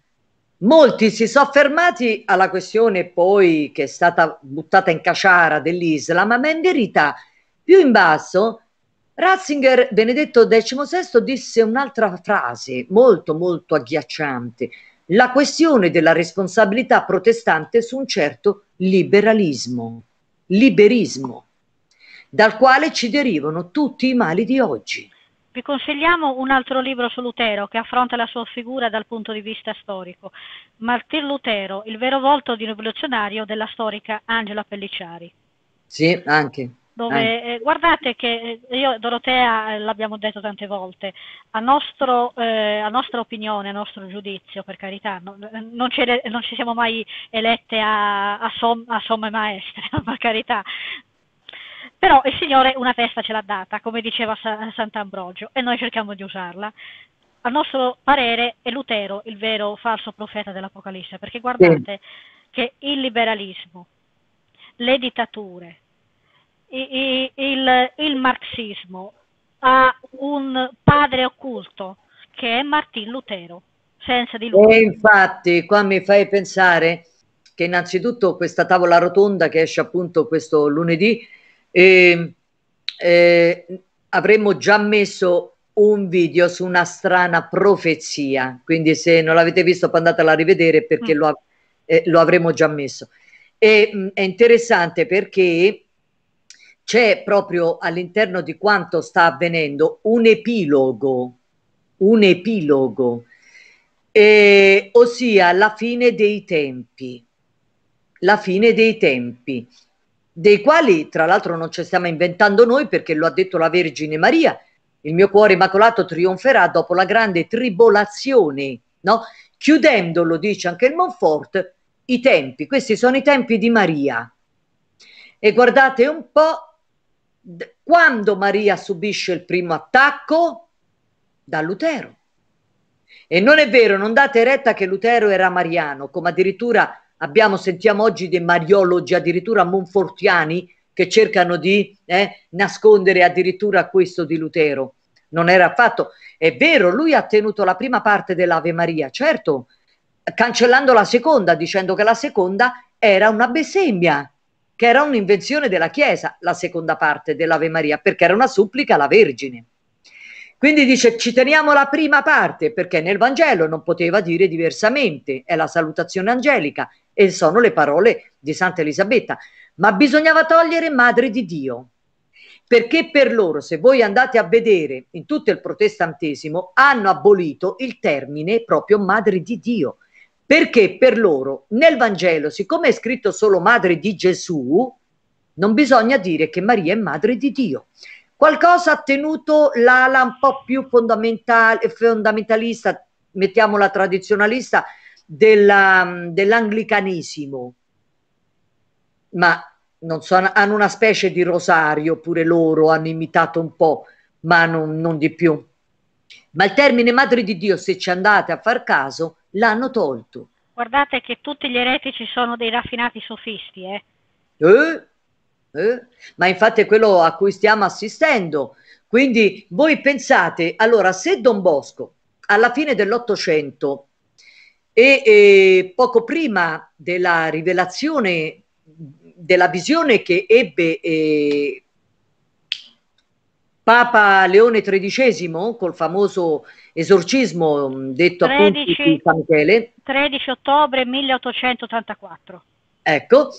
[SPEAKER 1] Molti si sono fermati alla questione poi che è stata buttata in caciara dell'Islam, ma in verità più in basso Ratzinger Benedetto XVI disse un'altra frase molto molto agghiacciante, la questione della responsabilità protestante su un certo liberalismo, liberismo, dal quale ci derivano tutti i mali di oggi.
[SPEAKER 2] Vi consigliamo un altro libro su Lutero che affronta la sua figura dal punto di vista storico, Martir Lutero, il vero volto di un rivoluzionario della storica Angela Pellicciari.
[SPEAKER 1] Sì, anche. Dove, anche.
[SPEAKER 2] Eh, guardate che eh, io e Dorotea eh, l'abbiamo detto tante volte, a, nostro, eh, a, nostra opinione, a nostro giudizio, per carità, no, eh, non, non, ci siamo mai elette a, a, som, a somme maestre, (laughs) per carità, però il Signore una testa ce l'ha data, come diceva Sa- Sant'Ambrogio, e noi cerchiamo di usarla. A nostro parere è Lutero il vero falso profeta dell'Apocalisse, perché guardate sì. che il liberalismo, le dittature, i, i, il, il marxismo ha un padre occulto che è Martin Lutero. Senza di lui. E
[SPEAKER 1] infatti qua mi fai pensare che innanzitutto questa tavola rotonda che esce appunto questo lunedì e, eh, avremmo già messo un video su una strana profezia, quindi se non l'avete visto andatela a rivedere perché mm. lo, av- eh, lo, avremmo già messo. E, mh, mm, è interessante perché c'è proprio all'interno di quanto sta avvenendo un epilogo, un epilogo, eh, ossia la fine dei tempi, la fine dei tempi dei quali tra l'altro non ci stiamo inventando noi perché lo ha detto la Vergine Maria, il mio cuore immacolato trionferà dopo la grande tribolazione, no? chiudendo, lo dice anche il Monfort, i tempi, questi sono i tempi di Maria. E guardate un po' quando Maria subisce il primo attacco da Lutero. E non è vero, non date retta che Lutero era mariano, come addirittura Abbiamo, sentiamo oggi dei mariologi, addirittura monfortiani, che cercano di eh, nascondere addirittura questo di Lutero. Non era affatto. È vero, lui ha tenuto la prima parte dell'Ave Maria, certo, cancellando la seconda, dicendo che la seconda era una bestemmia, che era un'invenzione della Chiesa, la seconda parte dell'Ave Maria, perché era una supplica alla Vergine. Quindi dice ci teniamo la prima parte perché nel Vangelo non poteva dire diversamente, è la salutazione angelica e sono le parole di Santa Elisabetta, ma bisognava togliere Madre di Dio, perché per loro, se voi andate a vedere in tutto il protestantesimo, hanno abolito il termine proprio Madre di Dio, perché per loro nel Vangelo, siccome è scritto solo Madre di Gesù, non bisogna dire che Maria è Madre di Dio. Qualcosa ha tenuto l'ala un po' più fondamentalista, mettiamola tradizionalista, della, um, dell'anglicanesimo. Ma non so, hanno una specie di rosario pure loro, hanno imitato un po', ma non, non di più. Ma il termine madre di Dio, se ci andate a far caso, l'hanno tolto.
[SPEAKER 2] Guardate che tutti gli eretici sono dei raffinati sofisti, eh?
[SPEAKER 1] Eh? eh? ma infatti è quello a cui stiamo assistendo. Quindi voi pensate, allora se Don Bosco alla fine dell'Ottocento e, e poco prima della rivelazione della visione che ebbe eh, Papa Leone XIII col famoso esorcismo mm, detto 13, appunto di San Michele
[SPEAKER 2] 13 ottobre 1884
[SPEAKER 1] ecco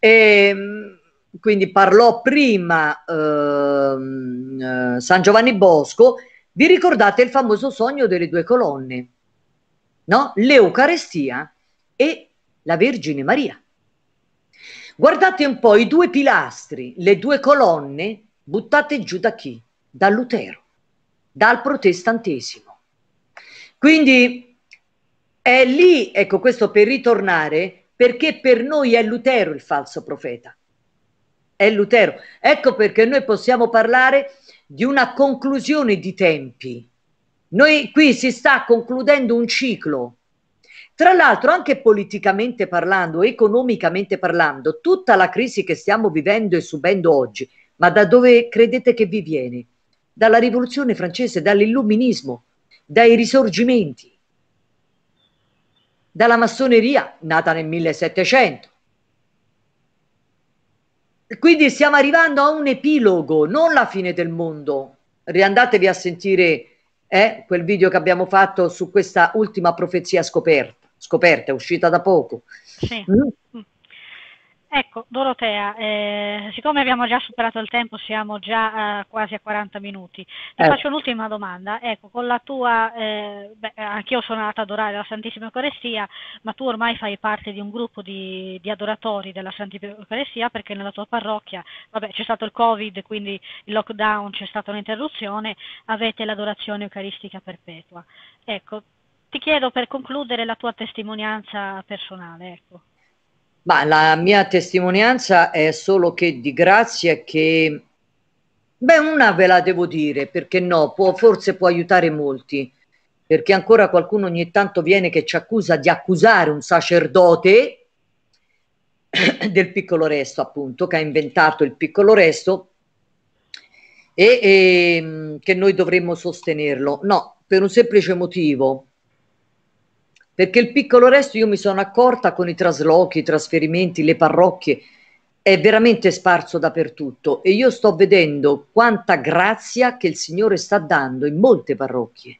[SPEAKER 1] ehm, quindi parlò prima ehm, eh, San Giovanni Bosco, vi ricordate il famoso sogno delle due colonne, no? l'Eucarestia e la Vergine Maria. Guardate un po' i due pilastri, le due colonne buttate giù da chi? Da Lutero, dal protestantesimo. Quindi è lì, ecco questo per ritornare, perché per noi è Lutero il falso profeta è Lutero. Ecco perché noi possiamo parlare di una conclusione di tempi. Noi qui si sta concludendo un ciclo. Tra l'altro, anche politicamente parlando, economicamente parlando, tutta la crisi che stiamo vivendo e subendo oggi, ma da dove credete che vi viene? Dalla rivoluzione francese, dall'illuminismo, dai risorgimenti, dalla massoneria nata nel 1700, quindi stiamo arrivando a un epilogo, non la fine del mondo. Riandatevi a sentire eh, quel video che abbiamo fatto su questa ultima profezia scoperta, scoperta, uscita da poco. Sì. Mm?
[SPEAKER 2] Ecco, Dorotea, eh, siccome abbiamo già superato il tempo, siamo già eh, quasi a 40 minuti,
[SPEAKER 1] ti eh. faccio
[SPEAKER 2] un'ultima domanda. Ecco, con la tua, eh, beh, eh, anch'io sono andata ad adorare la Santissima Eucaristia, ma tu ormai fai parte di un gruppo di, di adoratori della Santissima Eucaristia perché nella tua parrocchia, vabbè, c'è stato il Covid, quindi il lockdown, c'è stata un'interruzione, avete l'adorazione eucaristica perpetua. Ecco, ti chiedo per concludere la tua testimonianza personale, ecco.
[SPEAKER 1] Ma la mia testimonianza è solo che di grazia che, beh, una ve la devo dire, perché no, può, forse può aiutare molti, perché ancora qualcuno ogni tanto viene che ci accusa di accusare un sacerdote del piccolo resto, appunto, che ha inventato il piccolo resto e, e ehm, che noi dovremmo sostenerlo. No, per un semplice motivo, perché il piccolo resto io mi sono accorta con i traslochi, i trasferimenti, le parrocchie, è veramente sparso dappertutto e io sto vedendo quanta grazia che il Signore sta dando in molte parrocchie.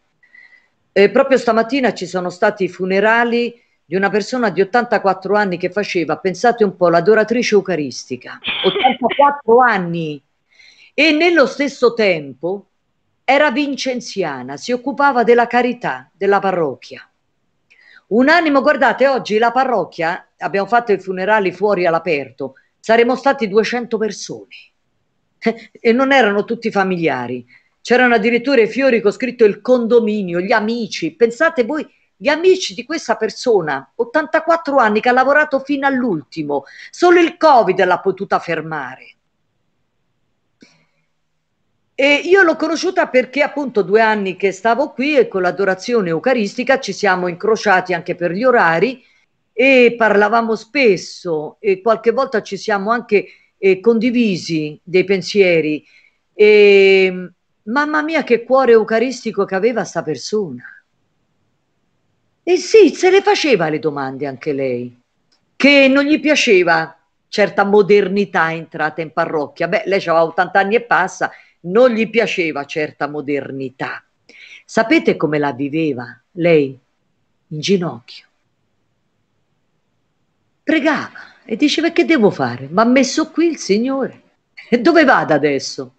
[SPEAKER 1] E proprio stamattina ci sono stati i funerali di una persona di 84 anni che faceva, pensate un po', l'adoratrice eucaristica, 84 anni, e nello stesso tempo era vincenziana, si occupava della carità della parrocchia. Un animo, guardate, oggi la parrocchia, abbiamo fatto i funerali fuori all'aperto, saremmo stati 200 persone eh, e non erano tutti familiari. C'erano addirittura i fiori con scritto il condominio, gli amici. Pensate voi, gli amici di questa persona, 84 anni, che ha lavorato fino all'ultimo. Solo il Covid l'ha potuta fermare. E io l'ho conosciuta perché appunto due anni che stavo qui e con l'adorazione eucaristica ci siamo incrociati anche per gli orari e parlavamo spesso e qualche volta ci siamo anche eh, condivisi dei pensieri. E, ehm, mamma mia che cuore eucaristico che aveva sta persona. E sì, se le faceva le domande anche lei, che non gli piaceva certa modernità entrata in parrocchia. Beh, lei aveva 80 anni e passa non gli piaceva certa modernità. Sapete come la viveva lei? In ginocchio. Pregava e diceva che devo fare? Ma ha messo qui il Signore. (laughs) E dove vado adesso?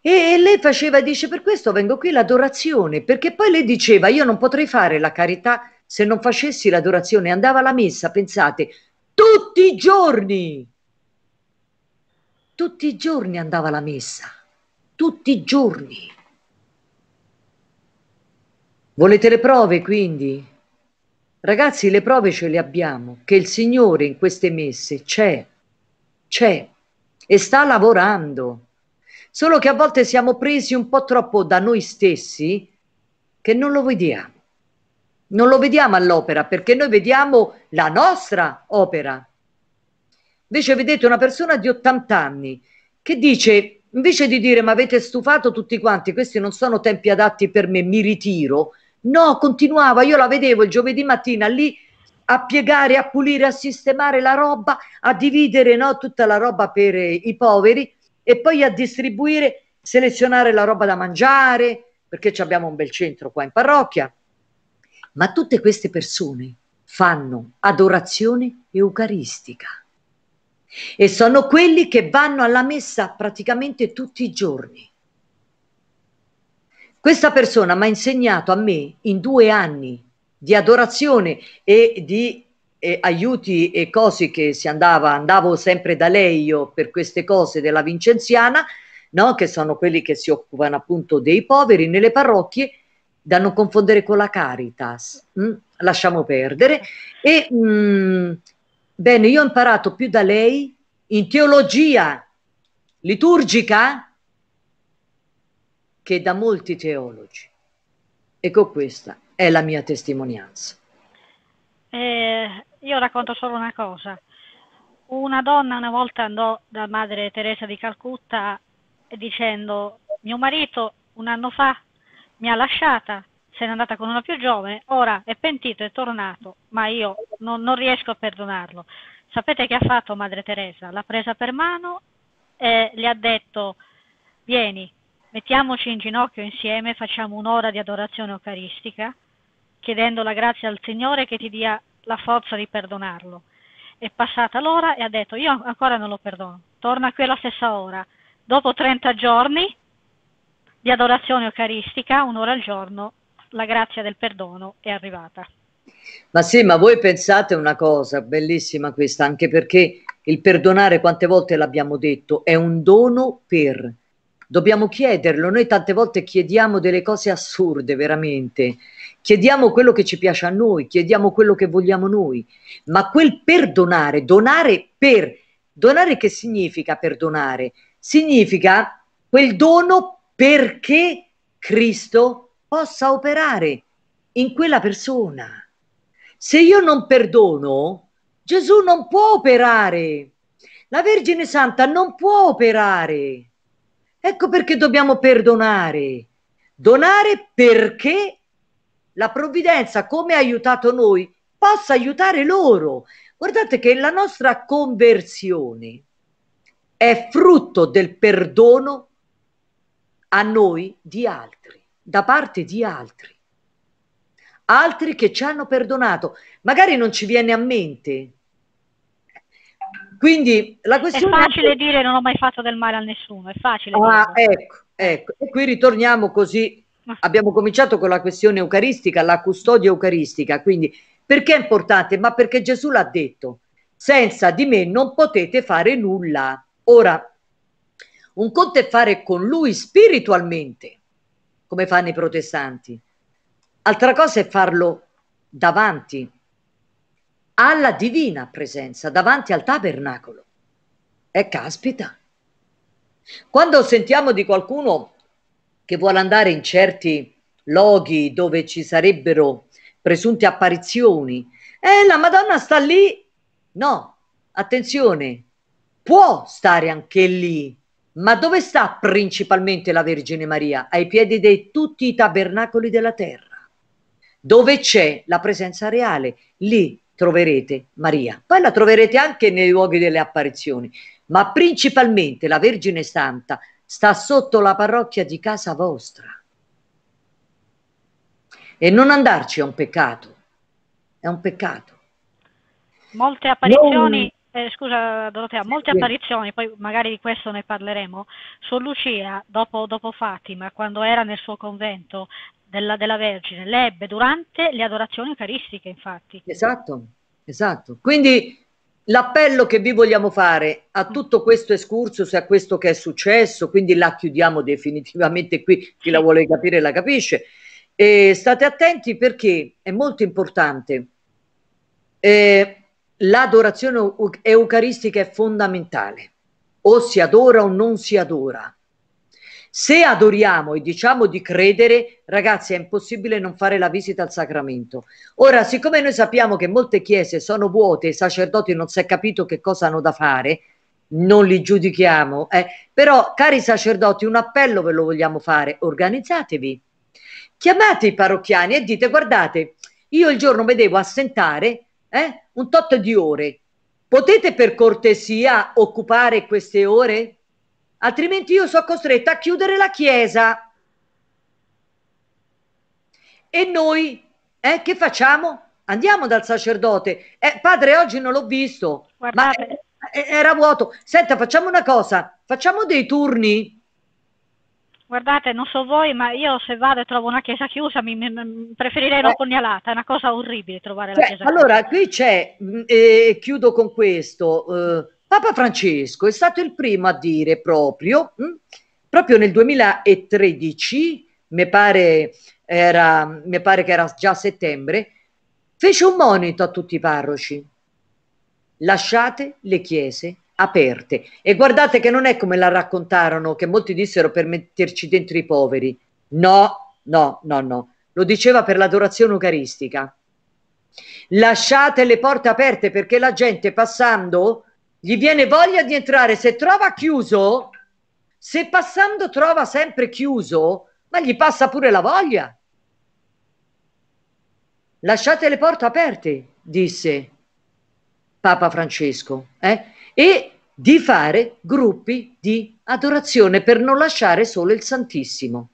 [SPEAKER 1] E, lei faceva, dice, per questo vengo qui l'adorazione, perché poi lei diceva, io non potrei fare la carità se non facessi l'adorazione. Andava alla messa, pensate, tutti i giorni. Tutti i giorni andava alla messa, tutti i giorni. Volete le prove quindi? Ragazzi, le prove ce le abbiamo, che il Signore in queste messe c'è, c'è e sta lavorando. Solo che a volte siamo presi un po' troppo da noi stessi che non lo vediamo. Non lo vediamo all'opera perché noi vediamo la nostra opera, Invece vedete una persona di 80 anni che dice, invece di dire ma avete stufato tutti quanti, questi non sono tempi adatti per me, mi ritiro, no, continuava, io la vedevo il giovedì mattina lì a piegare, a pulire, a sistemare la roba, a dividere no, tutta la roba per eh, i poveri e poi a distribuire, selezionare la roba da mangiare, perché abbiamo un bel centro qua in parrocchia. Ma tutte queste persone fanno adorazione eucaristica e sono quelli che vanno alla messa praticamente tutti i giorni. Questa persona mi ha insegnato a me in due anni di adorazione e di eh, aiuti e cose che si andava, andavo sempre da lei io per queste cose della Vincenziana, no? che sono quelli che si occupano appunto dei poveri nelle parrocchie, da non confondere con la Caritas, mh? Mm? lasciamo perdere, e mh, mm, Bene, io ho imparato più da lei in teologia liturgica che da molti teologi. Ecco questa è la mia testimonianza.
[SPEAKER 2] Eh, io racconto solo una cosa. Una donna una volta andò da madre Teresa di Calcutta dicendo mio marito un anno fa mi ha lasciata se n'è andata con una più giovane, ora è pentito, è tornato, ma io non, non riesco a perdonarlo. Sapete che ha fatto Madre Teresa? L'ha presa per mano e le ha detto vieni, mettiamoci in ginocchio insieme, facciamo un'ora di adorazione eucaristica, chiedendo la grazia al Signore che ti dia la forza di perdonarlo. È passata l'ora e ha detto io ancora non lo perdono, torna qui alla stessa ora. Dopo 30 giorni di adorazione eucaristica, un'ora al giorno, la grazia del perdono è arrivata.
[SPEAKER 1] Ma sì, ma voi pensate una cosa bellissima questa, anche perché il perdonare, quante volte l'abbiamo detto, è un dono per... Dobbiamo chiederlo, noi tante volte chiediamo delle cose assurde veramente, chiediamo quello che ci piace a noi, chiediamo quello che vogliamo noi, ma quel perdonare, donare per... Donare che significa perdonare? Significa quel dono perché Cristo possa operare in quella persona. Se io non perdono, Gesù non può operare. La Vergine Santa non può operare. Ecco perché dobbiamo perdonare. Donare perché la provvidenza, come ha aiutato noi, possa aiutare loro. Guardate che la nostra conversione è frutto del perdono a noi di altri da parte di altri, altri che ci hanno perdonato, magari non ci viene a mente. Quindi la questione... È facile è...
[SPEAKER 2] dire non ho mai fatto del male a nessuno, è facile. Ah,
[SPEAKER 1] ecco, ecco. E qui ritorniamo così, abbiamo cominciato con la questione eucaristica, la custodia eucaristica, quindi perché è importante? Ma perché Gesù l'ha detto, senza di me non potete fare nulla. Ora, un conto è fare con lui spiritualmente, come fanno i protestanti. Altra cosa è farlo davanti alla divina presenza, davanti al tabernacolo. E caspita. Quando sentiamo di qualcuno che vuole andare in certi luoghi dove ci sarebbero presunte apparizioni, eh, la Madonna sta lì. No, attenzione, può stare anche lì, ma dove sta principalmente la Vergine Maria? Ai piedi di tutti i tabernacoli della terra. Dove c'è la presenza reale, lì troverete Maria. Poi la troverete anche nei luoghi delle apparizioni, ma principalmente la Vergine Santa sta sotto la parrocchia di casa vostra. E non andarci è un peccato, è un peccato.
[SPEAKER 2] Molte apparizioni non eh, scusa Dorotea, molte apparizioni, poi magari di questo ne parleremo, su Lucia dopo, dopo Fatima, quando era nel suo convento della, della, Vergine, l'ebbe durante le adorazioni eucaristiche infatti.
[SPEAKER 1] Esatto, esatto. Quindi l'appello che vi vogliamo fare a tutto questo escursus, a questo che è successo, quindi la chiudiamo definitivamente qui, chi la vuole capire la capisce, e state attenti perché è molto importante. Eh, l'adorazione eucaristica è fondamentale, o si adora o non si adora. Se adoriamo e diciamo di credere, ragazzi, è impossibile non fare la visita al sacramento. Ora, siccome noi sappiamo che molte chiese sono vuote, i sacerdoti non si è capito che cosa hanno da fare, non li giudichiamo, eh? però cari sacerdoti, un appello ve lo vogliamo fare, organizzatevi. Chiamate i parrocchiani e dite, guardate, io il giorno mi devo assentare eh? un tot di ore. Potete per cortesia occupare queste ore? Altrimenti io sono costretta a chiudere la chiesa. E noi eh, che facciamo? Andiamo dal sacerdote. Eh, padre, oggi non l'ho visto, Guardate. ma eh, era vuoto. Senta, facciamo una cosa, facciamo dei turni
[SPEAKER 2] Guardate, non so voi, ma io se vado e trovo una chiesa chiusa mi, mi preferirei una eh. pugnalata, è una cosa orribile trovare cioè, la chiesa
[SPEAKER 1] allora, chiusa. Allora, qui c'è, mm, e eh, chiudo con questo, eh, Papa Francesco è stato il primo a dire proprio, mh, mm, proprio nel 2013, mi pare, era, mi pare che era già settembre, fece un monito a tutti i parroci, lasciate le chiese aperte. E guardate che non è come la raccontarono, che molti dissero per metterci dentro i poveri. No, no, no, no. Lo diceva per l'adorazione eucaristica. Lasciate le porte aperte perché la gente passando gli viene voglia di entrare. Se trova chiuso, se passando trova sempre chiuso, ma gli passa pure la voglia. Lasciate le porte aperte, disse Papa Francesco. Eh? e di fare gruppi di adorazione per non lasciare solo il Santissimo.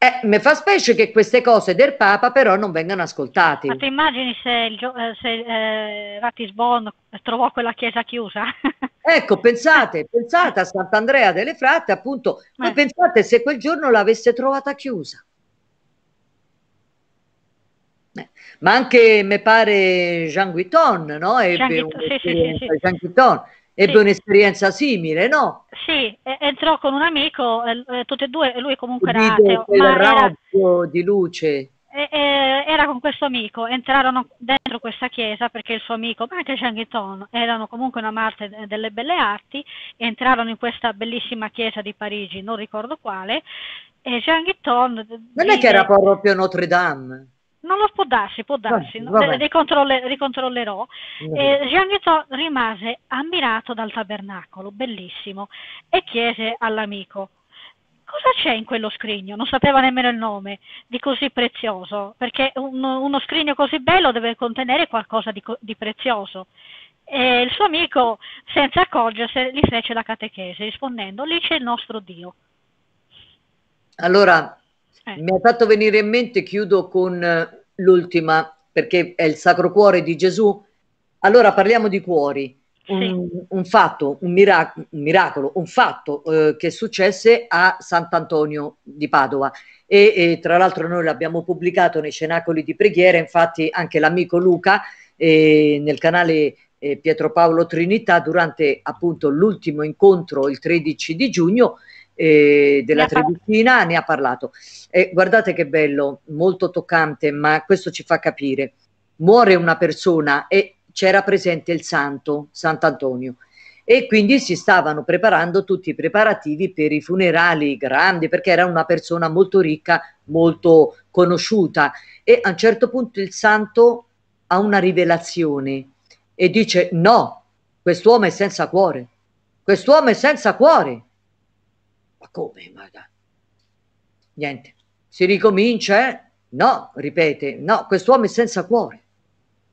[SPEAKER 1] Eh, mi fa specie che queste cose del Papa però non vengano ascoltate. Ma ti
[SPEAKER 2] immagini se, il, eh, se eh, Ratisbon trovò quella chiesa chiusa?
[SPEAKER 1] (laughs) ecco, pensate, pensate a Sant'Andrea delle Fratte, appunto, ma eh. pensate se quel giorno l'avesse trovata chiusa. Eh, ma anche, mi pare, Jean Guiton, no? Ebbe Jean, Guiton, sì, sì, sì, Jean Guiton ebbe sì. un'esperienza simile, no?
[SPEAKER 2] Sì, entrò con un amico, eh, tutti e due, lui comunque era ateo. Ma raggio
[SPEAKER 1] era... di luce
[SPEAKER 2] era con questo amico, entrarono dentro questa chiesa perché il suo amico, ma anche Jean Chang'eton, erano comunque una marte delle belle arti, entrarono in questa bellissima chiesa di Parigi, non ricordo quale, e Jean Chang'eton... Non è che era
[SPEAKER 1] proprio Notre Dame?
[SPEAKER 2] Non lo può darsi, può darsi, eh, ricontroller, ricontrollerò. Eh, Jean Guitot rimase ammirato dal tabernacolo, bellissimo, e chiese all'amico, cosa c'è in quello scrigno? Non sapeva nemmeno il nome di così prezioso, perché un, uno scrigno così bello deve contenere qualcosa di, di prezioso. E il suo amico, senza accorgersene, gli fece la catechese, rispondendo, lì c'è il nostro Dio.
[SPEAKER 1] Allora, eh. Mi ha fatto venire in mente, chiudo con eh, l'ultima, perché è il Sacro Cuore di Gesù. Allora parliamo di cuori. Un, sì. un fatto, un, mirac- un, miracolo, un fatto eh, che successe a Sant'Antonio di Padova. E, e, tra l'altro noi l'abbiamo pubblicato nei cenacoli di preghiera, infatti anche l'amico Luca eh, nel canale eh, Pietro Paolo Trinità durante appunto l'ultimo incontro il 13 di giugno eh, della Trebitina ne ha parlato. Eh, guardate che bello, molto toccante, ma questo ci fa capire. Muore una persona e c'era presente il santo, Sant'Antonio, e quindi si stavano preparando tutti i preparativi per i funerali grandi, perché era una persona molto ricca, molto conosciuta. E a un certo punto il santo ha una rivelazione e dice no, quest'uomo è senza cuore, quest'uomo è senza cuore ma come? Ma Niente. Si ricomincia, eh? No, ripete, no, quest'uomo è senza cuore.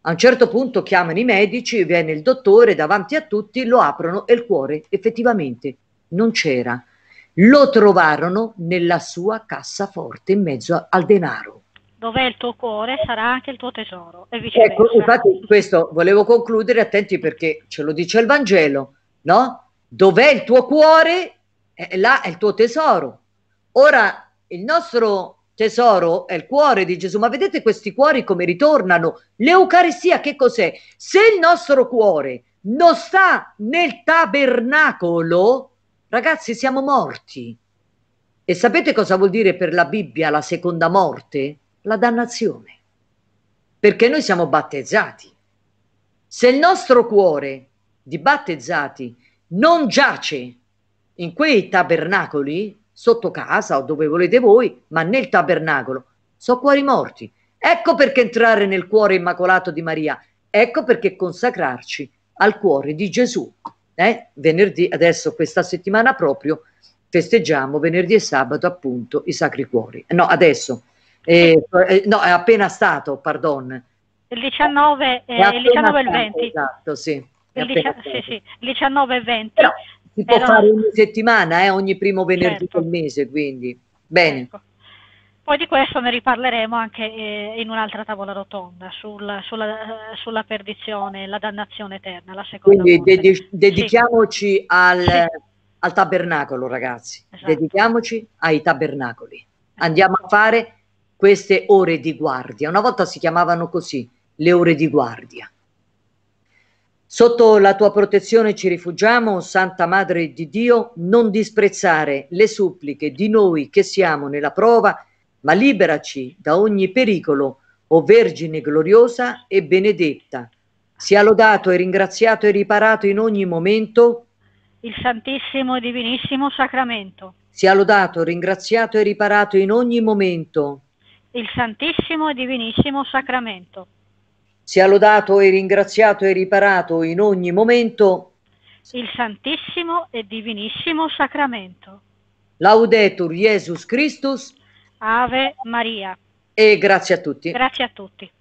[SPEAKER 1] A un certo punto chiamano i medici, viene il dottore davanti a tutti, lo aprono e il cuore effettivamente non c'era. Lo trovarono nella sua cassaforte in mezzo al denaro.
[SPEAKER 2] Dov'è il tuo cuore sarà anche il tuo tesoro. E viceversa. Ecco,
[SPEAKER 1] infatti questo volevo concludere, attenti perché ce lo dice il Vangelo, no? Dov'è il tuo cuore eh, là è il tuo tesoro. Ora il nostro tesoro è il cuore di Gesù, ma vedete questi cuori come ritornano? L'Eucaristia che cos'è? Se il nostro cuore non sta nel tabernacolo, ragazzi siamo morti. E sapete cosa vuol dire per la Bibbia la seconda morte? La dannazione. Perché noi siamo battezzati. Se il nostro cuore di battezzati non giace in quei tabernacoli, sotto casa o dove volete voi, ma nel tabernacolo, sono cuori morti. Ecco perché entrare nel cuore immacolato di Maria, ecco perché consacrarci al cuore di Gesù. Eh? Venerdì, adesso questa settimana proprio, festeggiamo venerdì e sabato appunto i Sacri Cuori. No, adesso, eh, eh no, è appena stato, pardon.
[SPEAKER 2] Il 19 e eh, il, 20.
[SPEAKER 1] Esatto, sì. Il,
[SPEAKER 2] 19 e 20. Però, si può Era... fare ogni
[SPEAKER 1] settimana, eh, ogni primo venerdì certo. del mese, quindi. Bene. Ecco.
[SPEAKER 2] Poi di questo ne riparleremo anche eh, in un'altra tavola rotonda sul, sulla, sulla, perdizione, la dannazione eterna, la seconda Quindi ded
[SPEAKER 1] dedichiamoci sì. Al, sì. al, tabernacolo, ragazzi. Esatto. Dedichiamoci ai tabernacoli. Esatto. Andiamo a fare queste ore di guardia. Una volta si chiamavano così, le ore di guardia. Sotto la tua protezione ci rifugiamo, Santa Madre di Dio, non disprezzare le suppliche di noi che siamo nella prova, ma liberaci da ogni pericolo, o Vergine gloriosa e benedetta. Sia lodato e ringraziato e riparato in ogni momento
[SPEAKER 2] il Santissimo e Divinissimo Sacramento.
[SPEAKER 1] Sia lodato, ringraziato e riparato in ogni momento
[SPEAKER 2] il Santissimo e Divinissimo Sacramento
[SPEAKER 1] sia lodato e ringraziato e riparato in ogni momento
[SPEAKER 2] il Santissimo e Divinissimo Sacramento.
[SPEAKER 1] Laudetur Jesus Christus.
[SPEAKER 2] Ave Maria.
[SPEAKER 1] E grazie a tutti.
[SPEAKER 2] Grazie a tutti.